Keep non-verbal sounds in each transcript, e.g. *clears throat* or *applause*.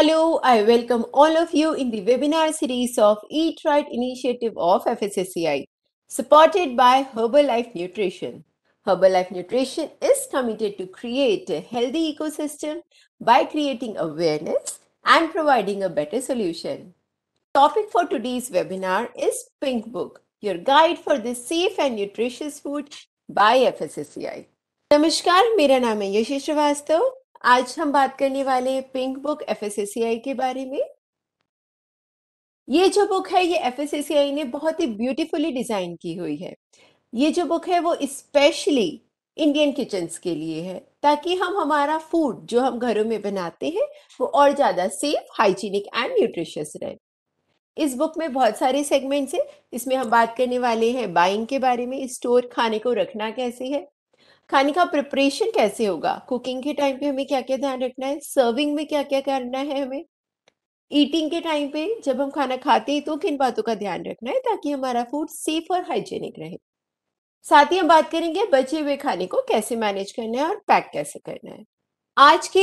Hello, I welcome all of you in the webinar series of Eat Right initiative of FSSCI, supported by Herbalife Nutrition. Herbalife Nutrition is committed to create a healthy ecosystem by creating awareness and providing a better solution. Topic for today's webinar is Pink Book, your guide for the safe and nutritious food by FSSCI. Namaskar, my name is Yeshi Srivastava आज हम बात करने वाले pink book F के बारे में ये जो बुक है ये एफ ने बहुत ही ब्यूटीफुली डिजाइन की हुई है ये जो बुक है वो स्पेशली इंडियन किचन्स के लिए है ताकि हम हमारा फूड जो हम घरों में बनाते हैं वो और ज़्यादा सेफ हाइजीनिक एंड न्यूट्रिशियस रहे इस बुक में बहुत सारे सेगमेंट्स हैं इसमें हम बात करने वाले हैं बाइंग के बारे में स्टोर खाने को रखना कैसे है खाने का प्रिपरेशन कैसे होगा कुकिंग के टाइम पे हमें क्या क्या ध्यान रखना है सर्विंग में क्या क्या करना है हमें ईटिंग के टाइम पे जब हम खाना खाते हैं तो किन बातों का ध्यान रखना है ताकि हमारा फूड सेफ और हाइजेनिक रहे साथ ही हम बात करेंगे बचे हुए खाने को कैसे मैनेज करना है और पैक कैसे करना है आज के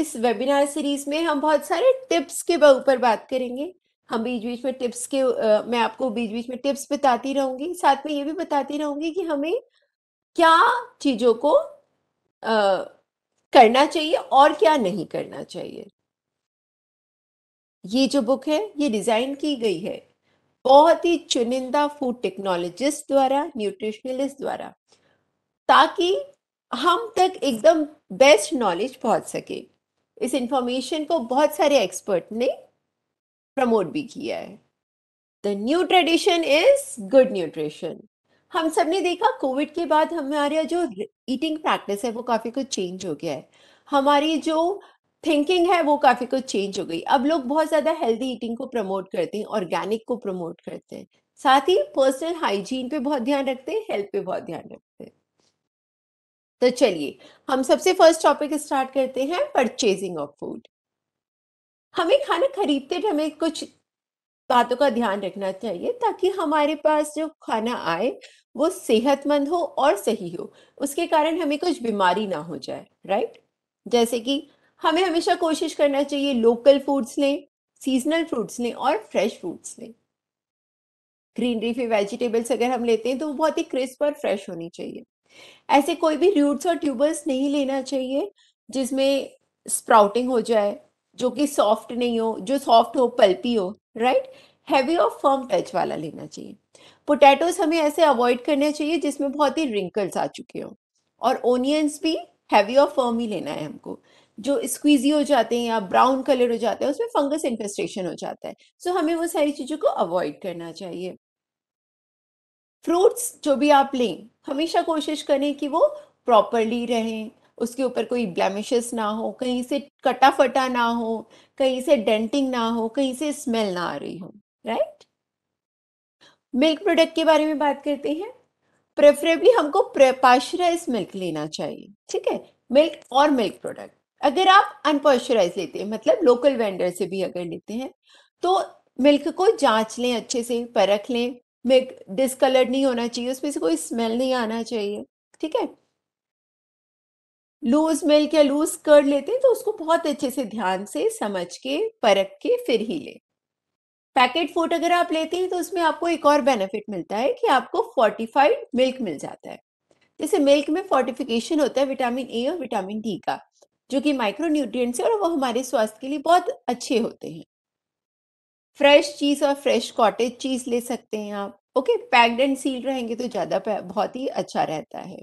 इस वेबिनार सीरीज में हम बहुत सारे टिप्स के ऊपर बात करेंगे हम बीच बीच में टिप्स के आ, मैं आपको बीच बीच में टिप्स बताती रहूंगी साथ में ये भी बताती रहूंगी कि हमें क्या चीज़ों को आ, करना चाहिए और क्या नहीं करना चाहिए ये जो बुक है ये डिज़ाइन की गई है बहुत ही चुनिंदा फूड टेक्नोलॉजिस्ट द्वारा न्यूट्रिशनलिस्ट द्वारा ताकि हम तक एकदम बेस्ट नॉलेज पहुंच सके इस इंफॉर्मेशन को बहुत सारे एक्सपर्ट ने प्रमोट भी किया है the new tradition is good nutrition हम सब ने देखा कोविड के बाद हमारे जो ईटिंग प्रैक्टिस है वो काफी कुछ चेंज हो गया है हमारी जो थिंकिंग है वो काफी कुछ चेंज हो गई अब लोग बहुत ज्यादा हेल्दी ईटिंग को प्रमोट करते हैं ऑर्गेनिक को प्रमोट करते हैं साथ ही पर्सनल हाइजीन पे बहुत ध्यान रखते हैं हेल्थ पे बहुत ध्यान रखते हैं तो चलिए हम सबसे फर्स्ट टॉपिक स्टार्ट करते हैं परचेजिंग ऑफ फूड हमें खाना खरीदते हमें कुछ बातों का ध्यान रखना चाहिए ताकि हमारे पास जो खाना आए वो सेहतमंद हो और सही हो उसके कारण हमें कुछ बीमारी ना हो जाए राइट जैसे कि हमें हमेशा कोशिश करना चाहिए लोकल फूड्स लें सीजनल फ्रूट्स लें और फ्रेश फ्रूट्स लें ग्रीन लीफी वेजिटेबल्स अगर हम लेते हैं तो वो बहुत ही क्रिस्प और फ्रेश होनी चाहिए ऐसे कोई भी रूट्स और ट्यूबर्स नहीं लेना चाहिए जिसमें स्प्राउटिंग हो जाए जो कि सॉफ्ट नहीं हो जो सॉफ्ट हो पल्पी हो राइट हैवी और फर्म टच वाला लेना चाहिए पोटैटोज हमें ऐसे अवॉइड करने चाहिए जिसमें बहुत ही रिंकल्स आ चुके हों और ओनियंस भी हैवी और फर्म ही लेना है हमको जो स्क्वीजी हो जाते हैं या ब्राउन कलर हो जाता है उसमें फंगस इन्फेस्टेशन हो जाता है सो so हमें वो सारी चीज़ों को अवॉइड करना चाहिए फ्रूट्स जो भी आप लें हमेशा कोशिश करें कि वो प्रॉपरली रहें उसके ऊपर कोई ब्लैमिश ना हो कहीं से कटा फटा ना हो कहीं से डेंटिंग ना हो कहीं से स्मेल ना आ रही हो राइट मिल्क प्रोडक्ट के बारे में बात करते हैं प्रेफरेबली हमको पाश्चराइज मिल्क लेना चाहिए ठीक है मिल्क और मिल्क प्रोडक्ट अगर आप अनपॉस्चराइज लेते हैं मतलब लोकल वेंडर से भी अगर लेते हैं तो मिल्क को जांच लें अच्छे से परख लें मिल्क डिसकलर्ड नहीं होना चाहिए उसमें से कोई स्मेल नहीं आना चाहिए ठीक है लूज मिल्क या लूज कर लेते हैं तो उसको बहुत अच्छे से ध्यान से समझ के परख के फिर ही ले पैकेट फूड अगर आप लेते हैं तो उसमें आपको एक और बेनिफिट मिलता है कि आपको फोर्टिफाइड मिल्क मिल जाता है जैसे मिल्क में फोर्टिफिकेशन होता है विटामिन ए और विटामिन डी का जो कि माइक्रोन्यूट्रिएंट्स है और वो हमारे स्वास्थ्य के लिए बहुत अच्छे होते हैं फ्रेश चीज और फ्रेश कॉटेज चीज ले सकते हैं आप ओके पैक्ड एंड सील रहेंगे तो ज्यादा बहुत ही अच्छा रहता है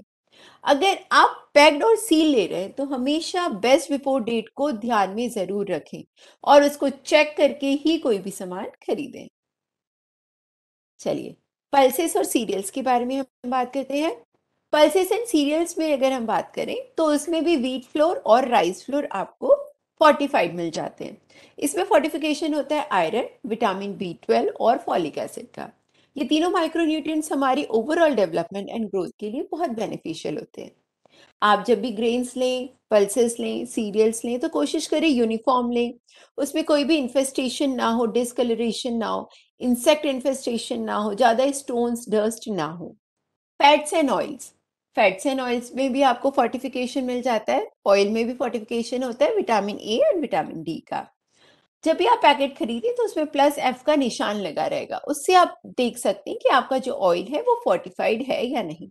अगर आप पैक्ड और सील ले रहे हैं तो हमेशा बेस्ट बिफोर डेट को ध्यान में जरूर रखें और उसको चेक करके ही कोई भी सामान खरीदें चलिए पल्सेस और सीरियल्स के बारे में हम बात करते हैं पल्सेस एंड सीरियल्स में अगर हम बात करें तो उसमें भी वीट फ्लोर और राइस फ्लोर आपको फोर्टिफाइड मिल जाते हैं इसमें फोर्टिफिकेशन होता है आयरन विटामिन बी ट्वेल्व और फॉलिक एसिड का ये तीनों माइक्रो न्यूट्रिएंट्स हमारी ओवरऑल डेवलपमेंट एंड ग्रोथ के लिए बहुत बेनिफिशियल होते हैं आप जब भी ग्रेन्स लें पल्सेस लें सीरियल्स लें तो कोशिश करें यूनिफॉर्म लें उसमें कोई भी इन्फेस्टेशन ना हो डिसकलरेशन ना हो इंसेक्ट इन्फेस्टेशन ना हो ज़्यादा स्टोन्स डस्ट ना हो fats and oils fats and oils में भी आपको फोर्टिफिकेशन मिल जाता है ऑयल में भी फोर्टिफिकेशन होता है vitamin A and vitamin D का जब भी आप पैकेट खरीदें तो उसमें प्लस एफ का निशान लगा रहेगा उससे आप देख सकते हैं कि आपका जो ऑयल है वो फोर्टिफाइड है या नहीं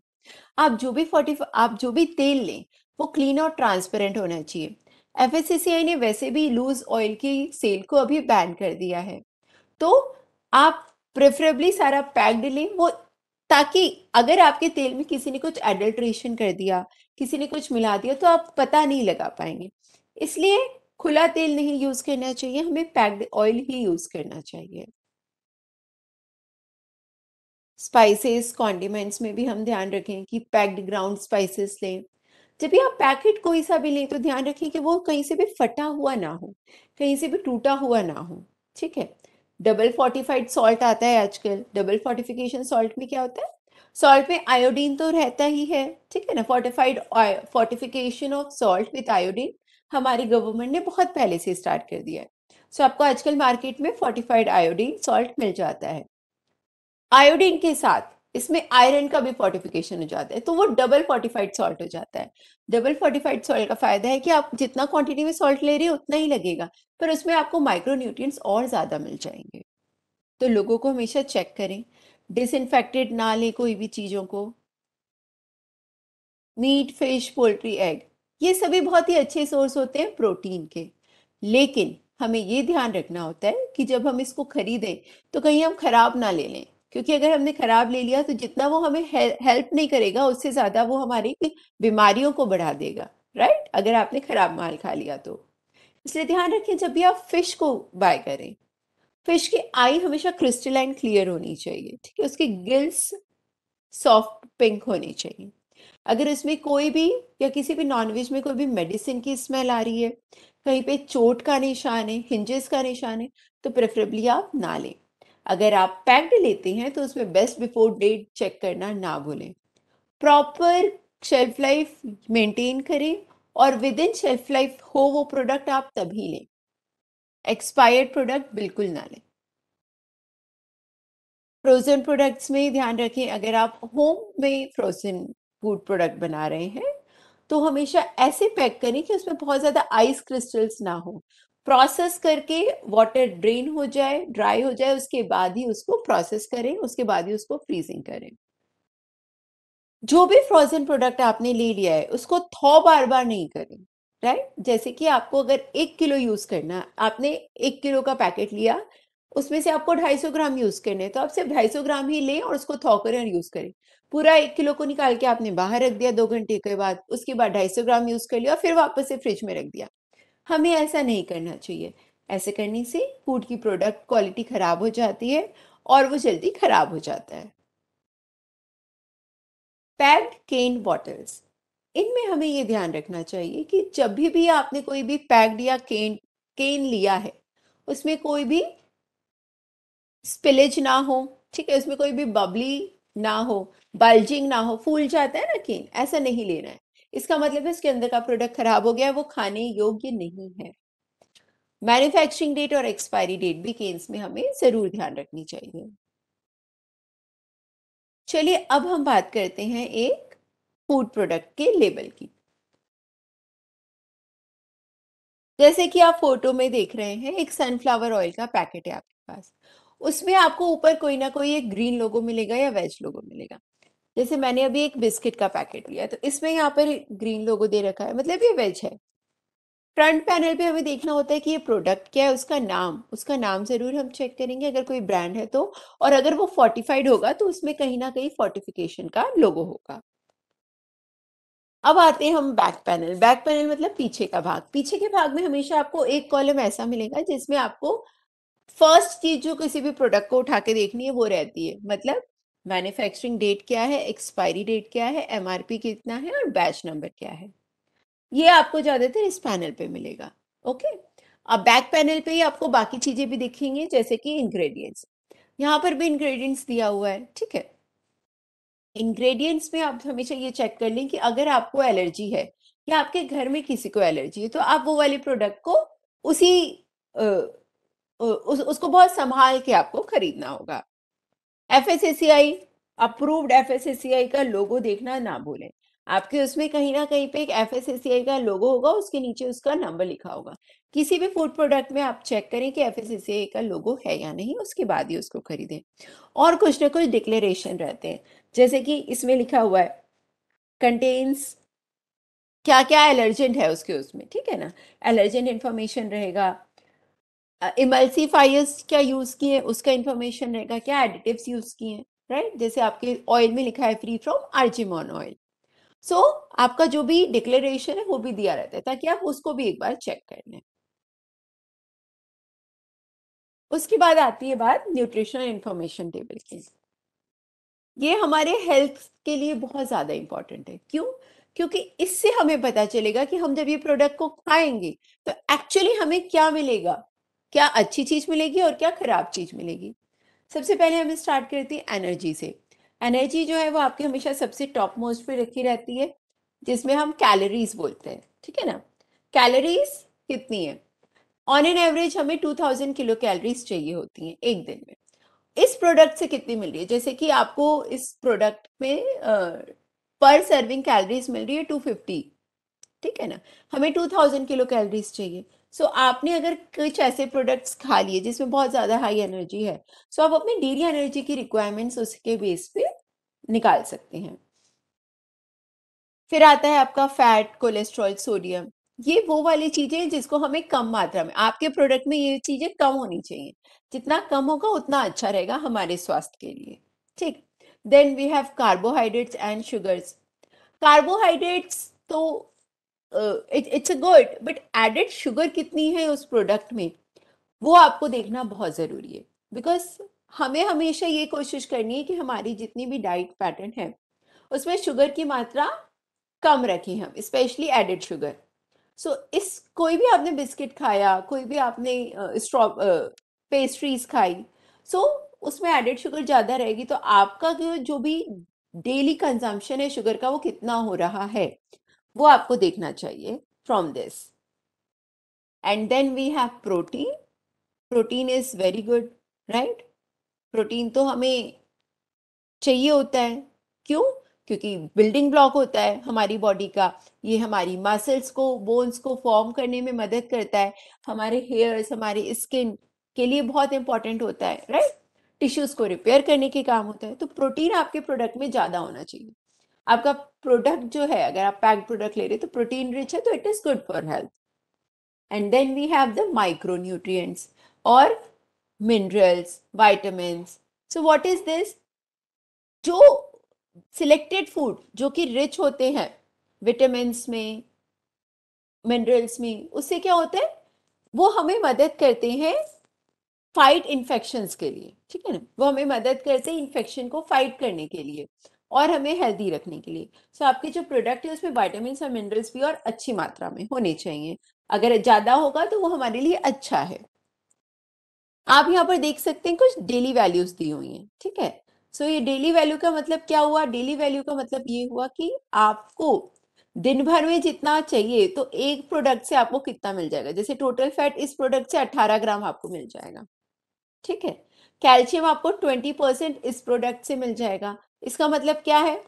आप जो भी फोर्टिफाइड आप जो भी तेल लें वो क्लीन और ट्रांसपेरेंट होना चाहिए एफ ने वैसे भी लूज ऑयल की सेल को अभी बैन कर दिया है तो आप प्रेफरेबली सारा पैक्ड लें वो ताकि अगर आपके तेल में किसी ने कुछ एडल्ट्रेशन कर दिया किसी ने कुछ मिला दिया तो आप पता नहीं लगा पाएंगे इसलिए खुला तेल नहीं यूज करना चाहिए हमें पैक्ड ऑयल ही यूज करना चाहिए स्पाइसेस कॉन्डिमेंट्स में भी हम ध्यान रखें कि पैक्ड ग्राउंड स्पाइसेस लें जब भी आप पैकेट कोई सा भी लें तो ध्यान रखें कि वो कहीं से भी फटा हुआ ना हो कहीं से भी टूटा हुआ ना हो ठीक है डबल फोर्टिफाइड सॉल्ट आता है आजकल डबल फोर्टिफिकेशन सॉल्ट में क्या होता है सॉल्ट में आयोडीन तो रहता ही है ठीक है ना fortified fortification of salt with iodine हमारी गवर्नमेंट ने बहुत पहले से स्टार्ट कर दिया है सो so, आपको आजकल मार्केट में फोर्टिफाइड आयोडीन सॉल्ट मिल जाता है आयोडीन के साथ इसमें आयरन का भी फोर्टिफिकेशन हो जाता है तो वो डबल फोर्टिफाइड सॉल्ट हो जाता है डबल फोर्टिफाइड सॉल्ट का फायदा है कि आप जितना क्वांटिटी में सॉल्ट ले रहे हो उतना ही लगेगा पर उसमें आपको न्यूट्रिय और ज़्यादा मिल जाएंगे तो लोगों को हमेशा चेक करें डिसइनफेक्टेड ना लें कोई भी चीज़ों को मीट फिश पोल्ट्री एग ये सभी बहुत ही अच्छे सोर्स होते हैं प्रोटीन के लेकिन हमें ये ध्यान रखना होता है कि जब हम इसको खरीदें तो कहीं हम खराब ना ले लें क्योंकि अगर हमने खराब ले लिया तो जितना वो हमें हेल्प नहीं करेगा उससे ज्यादा वो हमारी बीमारियों को बढ़ा देगा राइट अगर आपने खराब माल खा लिया तो इसलिए ध्यान रखें जब भी आप फिश को बाय करें फिश की आई हमेशा क्रिस्टलाइन क्लियर होनी चाहिए ठीक है उसके गिल्स सॉफ्ट पिंक होने चाहिए अगर इसमें कोई भी या किसी भी नॉनवेज में कोई भी मेडिसिन की स्मेल आ रही है कहीं पे चोट का निशान है हिंजेस का निशान है तो प्रेफरेबली आप ना लें अगर आप पैक्ड लेते हैं तो उसमें बेस्ट बिफोर डेट चेक करना ना भूलें प्रॉपर शेल्फ लाइफ मेंटेन करें और विद इन शेल्फ लाइफ हो वो प्रोडक्ट आप तभी लें एक्सपायर्ड प्रोडक्ट बिल्कुल ना लें फ्रोजन प्रोडक्ट्स में ध्यान रखें अगर आप होम में फ्रोजन फूड प्रोडक्ट बना रहे हैं तो हमेशा ऐसे पैक करें कि उसमें बहुत ज़्यादा आइस क्रिस्टल्स ना हो प्रोसेस करके वाटर ड्रेन हो जाए ड्राई हो जाए उसके बाद ही उसको प्रोसेस करें उसके बाद ही उसको फ्रीजिंग करें जो भी फ्रोजन प्रोडक्ट आपने ले लिया है उसको थौ बार बार नहीं करें राइट जैसे कि आपको अगर एक किलो यूज करना आपने एक किलो का पैकेट लिया उसमें से आपको 250 ग्राम यूज करने तो आप सिर्फ सौ ग्राम ही लें और उसको थॉ करें और यूज करें पूरा एक किलो को निकाल के आपने बाहर रख दिया दो घंटे के बाद उसके बाद सौ ग्राम यूज कर लिया और फिर वापस से फ्रिज में रख दिया हमें ऐसा नहीं करना चाहिए ऐसे करने से फूड की प्रोडक्ट क्वालिटी खराब हो जाती है और वो जल्दी खराब हो जाता है पैक्ड केन बॉटल्स इनमें हमें ये ध्यान रखना चाहिए कि जब भी भी आपने कोई भी पैक्ड या केन केन लिया है उसमें कोई भी स्पिलेज ना हो ठीक है उसमें कोई भी बबली ना हो बल्जिंग ना हो फूल जाता है ना केन ऐसा नहीं लेना है इसका मतलब है इसके अंदर का प्रोडक्ट खराब हो गया वो खाने योग्य नहीं है मैन्युफैक्चरिंग डेट और एक्सपायरी डेट भी केन्स में हमें जरूर ध्यान रखनी चाहिए चलिए अब हम बात करते हैं एक फूड प्रोडक्ट के लेबल की जैसे कि आप फोटो में देख रहे हैं एक सनफ्लावर ऑयल का पैकेट है आपके पास उसमें आपको ऊपर कोई ना कोई एक ग्रीन लोगो मिलेगा या वेज लोगो मिलेगा जैसे मैंने अभी एक बिस्किट का पैकेट लिया तो इसमें यहाँ पर ग्रीन लोगो दे रखा है मतलब ये वेज है फ्रंट पैनल पे हमें देखना होता है कि ये प्रोडक्ट क्या है उसका नाम उसका नाम जरूर हम चेक करेंगे अगर कोई ब्रांड है तो और अगर वो फोर्टिफाइड होगा तो उसमें कहीं ना कहीं फोर्टिफिकेशन का लोगो होगा अब आते हैं हम बैक पैनल बैक पैनल मतलब पीछे का भाग पीछे के भाग में हमेशा आपको एक कॉलम ऐसा मिलेगा जिसमें आपको फर्स्ट चीज जो किसी भी प्रोडक्ट को उठा के देखनी है वो रहती है मतलब मैन्युफैक्चरिंग डेट क्या है एक्सपायरी डेट क्या है एम कितना है और बैच नंबर क्या है ये आपको ज्यादातर इस पैनल पे मिलेगा ओके अब बैक पैनल पे ही आपको बाकी चीजें भी दिखेंगे जैसे कि इंग्रेडिएंट्स यहाँ पर भी इंग्रेडिएंट्स दिया हुआ है ठीक है इंग्रेडिएंट्स में आप हमेशा ये चेक कर लें कि अगर आपको एलर्जी है या आपके घर में किसी को एलर्जी है तो आप वो वाले प्रोडक्ट को उसी उस, उसको बहुत संभाल के आपको खरीदना होगा एफ अप्रूव्ड एफ का लोगो देखना ना भूलें आपके उसमें कहीं ना कहीं पे एक एफ का लोगो होगा उसके नीचे उसका नंबर लिखा होगा किसी भी फूड प्रोडक्ट में आप चेक करें कि एफ का लोगो है या नहीं उसके बाद ही उसको खरीदें और कुछ ना कुछ डिक्लेरेशन रहते हैं जैसे कि इसमें लिखा हुआ है कंटेन्स क्या क्या एलर्जेंट है उसके उसमें ठीक है ना एलर्जेंट इन्फॉर्मेशन रहेगा इमल्सीफायर्स uh, क्या यूज किए उसका इंफॉर्मेशन रहेगा क्या एडिटिव्स यूज किए राइट जैसे आपके ऑयल में लिखा है free from argemone oil so आपका जो भी डिक्लेरेशन है वो भी दिया रहता है ताकि आप उसको भी एक बार चेक कर लें उसके बाद आती है बात न्यूट्रिशनल इंफॉर्मेशन टेबल की ये हमारे हेल्थ के लिए बहुत ज़्यादा इंपॉर्टेंट है क्यों क्योंकि इससे हमें पता चलेगा कि हम जब ये प्रोडक्ट को खाएंगे तो एक्चुअली हमें क्या मिलेगा क्या अच्छी चीज़ मिलेगी और क्या ख़राब चीज़ मिलेगी सबसे पहले हम स्टार्ट करते हैं एनर्जी से एनर्जी जो है वो आपकी हमेशा सबसे टॉप मोस्ट पे रखी रहती है जिसमें हम कैलोरीज बोलते हैं ठीक है ना कैलोरीज कितनी है ऑन एन एवरेज हमें 2000 किलो कैलोरीज चाहिए होती हैं एक दिन में इस प्रोडक्ट से कितनी मिल रही है जैसे कि आपको इस प्रोडक्ट में पर सर्विंग कैलोरीज मिल रही है 250 ठीक है ना हमें 2000 किलो कैलोरीज चाहिए सो so, आपने अगर कुछ ऐसे प्रोडक्ट्स खा लिए जिसमें बहुत ज़्यादा हाई एनर्जी है सो so आप अपनी डेली एनर्जी की रिक्वायरमेंट्स उसके बेस पे निकाल सकते हैं फिर आता है आपका फैट कोलेस्ट्रॉल सोडियम ये वो वाली चीज़ें हैं जिसको हमें कम मात्रा में आपके प्रोडक्ट में ये चीज़ें कम होनी चाहिए जितना कम होगा उतना अच्छा रहेगा हमारे स्वास्थ्य के लिए ठीक then we have carbohydrates and sugars carbohydrates तो it's a good but added sugar कितनी है उस प्रोडक्ट में वो आपको देखना बहुत ज़रूरी है बिकॉज हमें हमेशा ये कोशिश करनी है कि हमारी जितनी भी डाइट पैटर्न है उसमें शुगर की मात्रा कम रखें हम स्पेशली एडेड शुगर सो इस कोई भी आपने बिस्किट खाया कोई भी आपने स्ट्रॉ पेस्ट्रीज खाई सो so, उसमें एडेड शुगर ज़्यादा रहेगी तो आपका जो भी डेली कंजम्पशन है शुगर का वो कितना हो रहा है वो आपको देखना चाहिए from this and then we have protein protein is very good right protein तो हमें चाहिए होता है क्यों क्योंकि बिल्डिंग ब्लॉक होता है हमारी बॉडी का ये हमारी मसल्स को बोन्स को फॉर्म करने में मदद करता है हमारे हेयर्स हमारे स्किन के लिए बहुत इंपॉर्टेंट होता है राइट टिश्यूज को रिपेयर करने के काम होता है तो प्रोटीन आपके प्रोडक्ट में ज़्यादा होना चाहिए आपका प्रोडक्ट जो है अगर आप पैक प्रोडक्ट ले रहे हो तो प्रोटीन रिच है तो it is good for health and then we have the micronutrients और minerals vitamin so what is this जो सिलेक्टेड फूड जो कि रिच होते हैं विटामिन में मिनरल्स में उससे क्या होता है वो हमें मदद करते हैं फाइट इन्फेक्शंस के लिए ठीक है ना वो हमें मदद करते हैं इन्फेक्शन को फाइट करने के लिए और हमें हेल्दी रखने के लिए सो so, आपके जो प्रोडक्ट है उसमें वाइटामिन और मिनरल्स भी और अच्छी मात्रा में होने चाहिए अगर ज़्यादा होगा तो वो हमारे लिए अच्छा है आप यहाँ पर देख सकते हैं कुछ डेली वैल्यूज दी हुई हैं ठीक है सो so, ये डेली वैल्यू का मतलब क्या हुआ डेली वैल्यू का मतलब ये हुआ कि आपको दिन भर में जितना चाहिए तो एक प्रोडक्ट से आपको कितना मिल जाएगा जैसे टोटल फैट इस प्रोडक्ट से 18 ग्राम आपको मिल जाएगा ठीक है कैल्शियम आपको 20 परसेंट इस प्रोडक्ट से मिल जाएगा इसका मतलब क्या है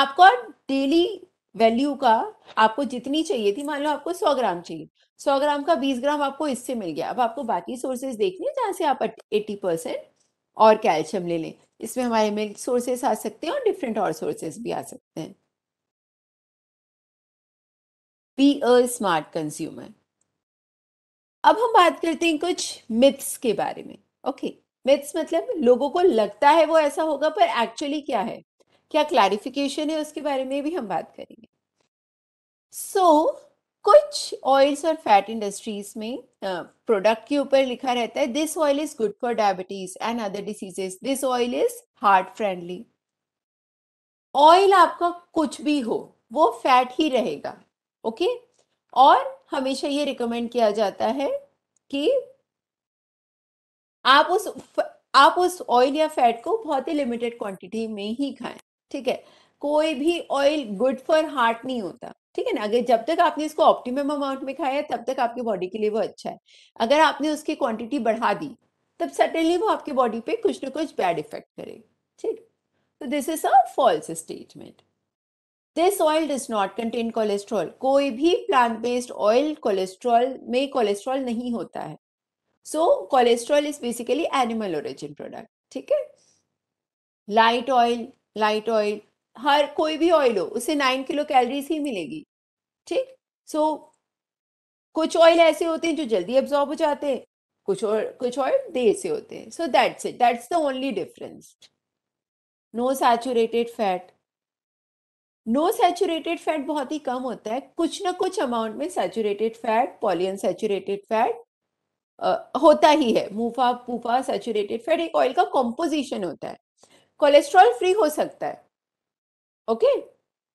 आपको डेली वैल्यू का आपको जितनी चाहिए थी मान लो आपको सौ ग्राम चाहिए सौ ग्राम का बीस ग्राम आपको इससे मिल गया अब आपको बाकी सोर्सेज देखने जहाँ से आप एट्टी परसेंट और कैल्शियम ले लें इसमें हमारे मिल्क सोर्सेस आ सकते हैं और डिफरेंट और सोर्सेस भी आ सकते हैं बी अ स्मार्ट कंज्यूमर अब हम बात करते हैं कुछ मिथ्स के बारे में ओके okay. मिथ्स मतलब लोगों को लगता है वो ऐसा होगा पर एक्चुअली क्या है क्या क्लैरिफिकेशन है उसके बारे में भी हम बात करेंगे सो so, कुछ ऑयल्स और फैट इंडस्ट्रीज में प्रोडक्ट uh, के ऊपर लिखा रहता है this oil is good for diabetes and other diseases this oil is heart friendly oil आपका कुछ भी हो वो फैट ही रहेगा ओके okay? और हमेशा ये रिकमेंड किया जाता है कि आप उस आप उस ऑयल या फैट को बहुत ही लिमिटेड क्वांटिटी में ही खाएं ठीक है कोई भी ऑयल गुड फॉर हार्ट नहीं होता ठीक है ना अगर जब तक आपने इसको ऑप्टिमम अमाउंट में खाया तब तक आपकी बॉडी के लिए वो अच्छा है अगर आपने उसकी क्वांटिटी बढ़ा दी तब सडनली वो आपकी बॉडी पे कुछ ना कुछ बैड इफेक्ट करे ठीक तो this is a false statement this oil does not contain cholesterol कोई भी प्लांट बेस्ड ऑयल कोलेस्ट्रॉल में कोलेस्ट्रॉल नहीं होता है so cholesterol is basically animal origin product ठीक है लाइट ऑयल लाइट ऑयल हर कोई भी ऑयल हो उसे नाइन किलो कैलोरीज ही मिलेगी ठीक सो so, कुछ ऑयल ऐसे होते हैं जो जल्दी एब्जॉर्ब हो जाते हैं कुछ और कुछ ऑयल देर से होते हैं so that's it that's the only difference no saturated fat no saturated fat बहुत ही कम होता है कुछ ना कुछ अमाउंट में saturated fat polyunsaturated fat होता ही है मूफा पूफा सेचुरेटेड फैट एक ऑयल का कॉम्पोजिशन होता है कोलेस्ट्रॉल फ्री हो सकता है ओके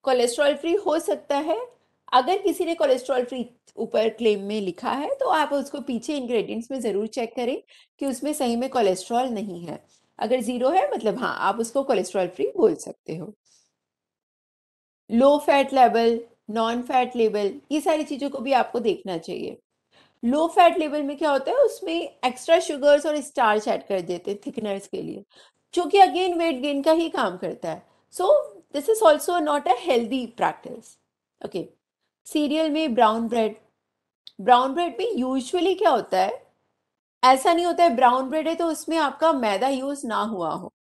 कोलेस्ट्रॉल फ्री हो सकता है अगर किसी ने कोलेस्ट्रॉल फ्री ऊपर क्लेम में लिखा है तो आप उसको पीछे इंग्रेडिएंट्स में ज़रूर चेक करें कि उसमें सही में कोलेस्ट्रॉल नहीं है अगर ज़ीरो है मतलब हाँ आप उसको कोलेस्ट्रॉल फ्री बोल सकते हो low fat level non fat level ये सारी चीज़ों को भी आपको देखना चाहिए लो फैट लेवल में क्या होता है उसमें एक्स्ट्रा शुगर्स और स्टार्च ऐड कर देते हैं थिकनर्स के लिए जो कि अगेन वेट गेन का ही काम करता है so this is also not a healthy practice okay cereal में ब्राउन ब्रेड ब्राउन ब्रेड में यूजली क्या होता है ऐसा नहीं होता है ब्राउन ब्रेड है तो उसमें आपका मैदा यूज ना हुआ हो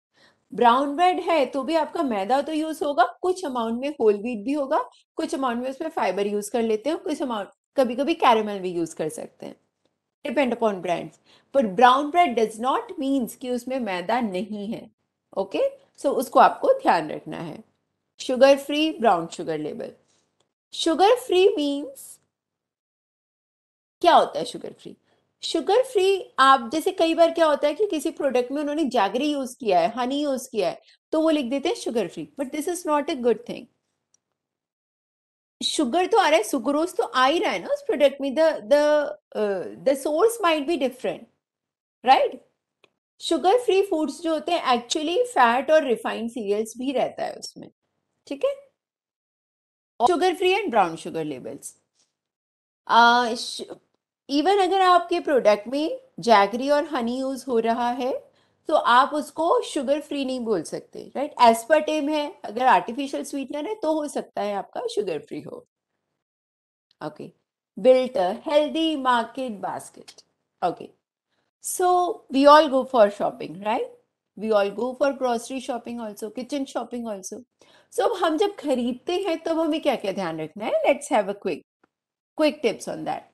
ब्राउन ब्रेड है तो भी आपका मैदा तो यूज होगा कुछ अमाउंट में होल व्हीट भी होगा कुछ अमाउंट में उसमें फाइबर यूज कर लेते हैं कुछ अमाउंट कभी कभी कैरेमल भी यूज़ कर सकते हैं डिपेंड अपॉन ब्रांड्स पर brown bread does not means कि उसमें मैदा नहीं है ओके okay? सो so, उसको आपको ध्यान रखना है sugar free brown sugar label sugar free means क्या होता है शुगर फ्री शुगर फ्री आप जैसे कई बार क्या होता है कि किसी प्रोडक्ट में उन्होंने जागरी यूज किया है हनी यूज किया है तो वो लिख देते हैं sugar free but this is not a good thing sugar तो आ रहा है सुगरोज तो आ ही रहा है ना उस प्रोडक्ट में the source might be different right sugar free foods जो होते हैं एक्चुअली फैट और रिफाइंड सीरियल्स भी रहता है उसमें ठीक है sugar free and brown sugar levels even अगर आपके प्रोडक्ट में जैगरी और हनी यूज हो रहा है तो आप उसको शुगर फ्री नहीं बोल सकते राइट टेम है अगर आर्टिफिशियल स्वीटनर है तो हो सकता है आपका शुगर फ्री हो okay built healthy market basket okay so we all go for shopping right we all go for grocery shopping also kitchen shopping also so अब हम जब खरीदते हैं तब हमें क्या क्या ध्यान रखना है let's have a quick quick tips on that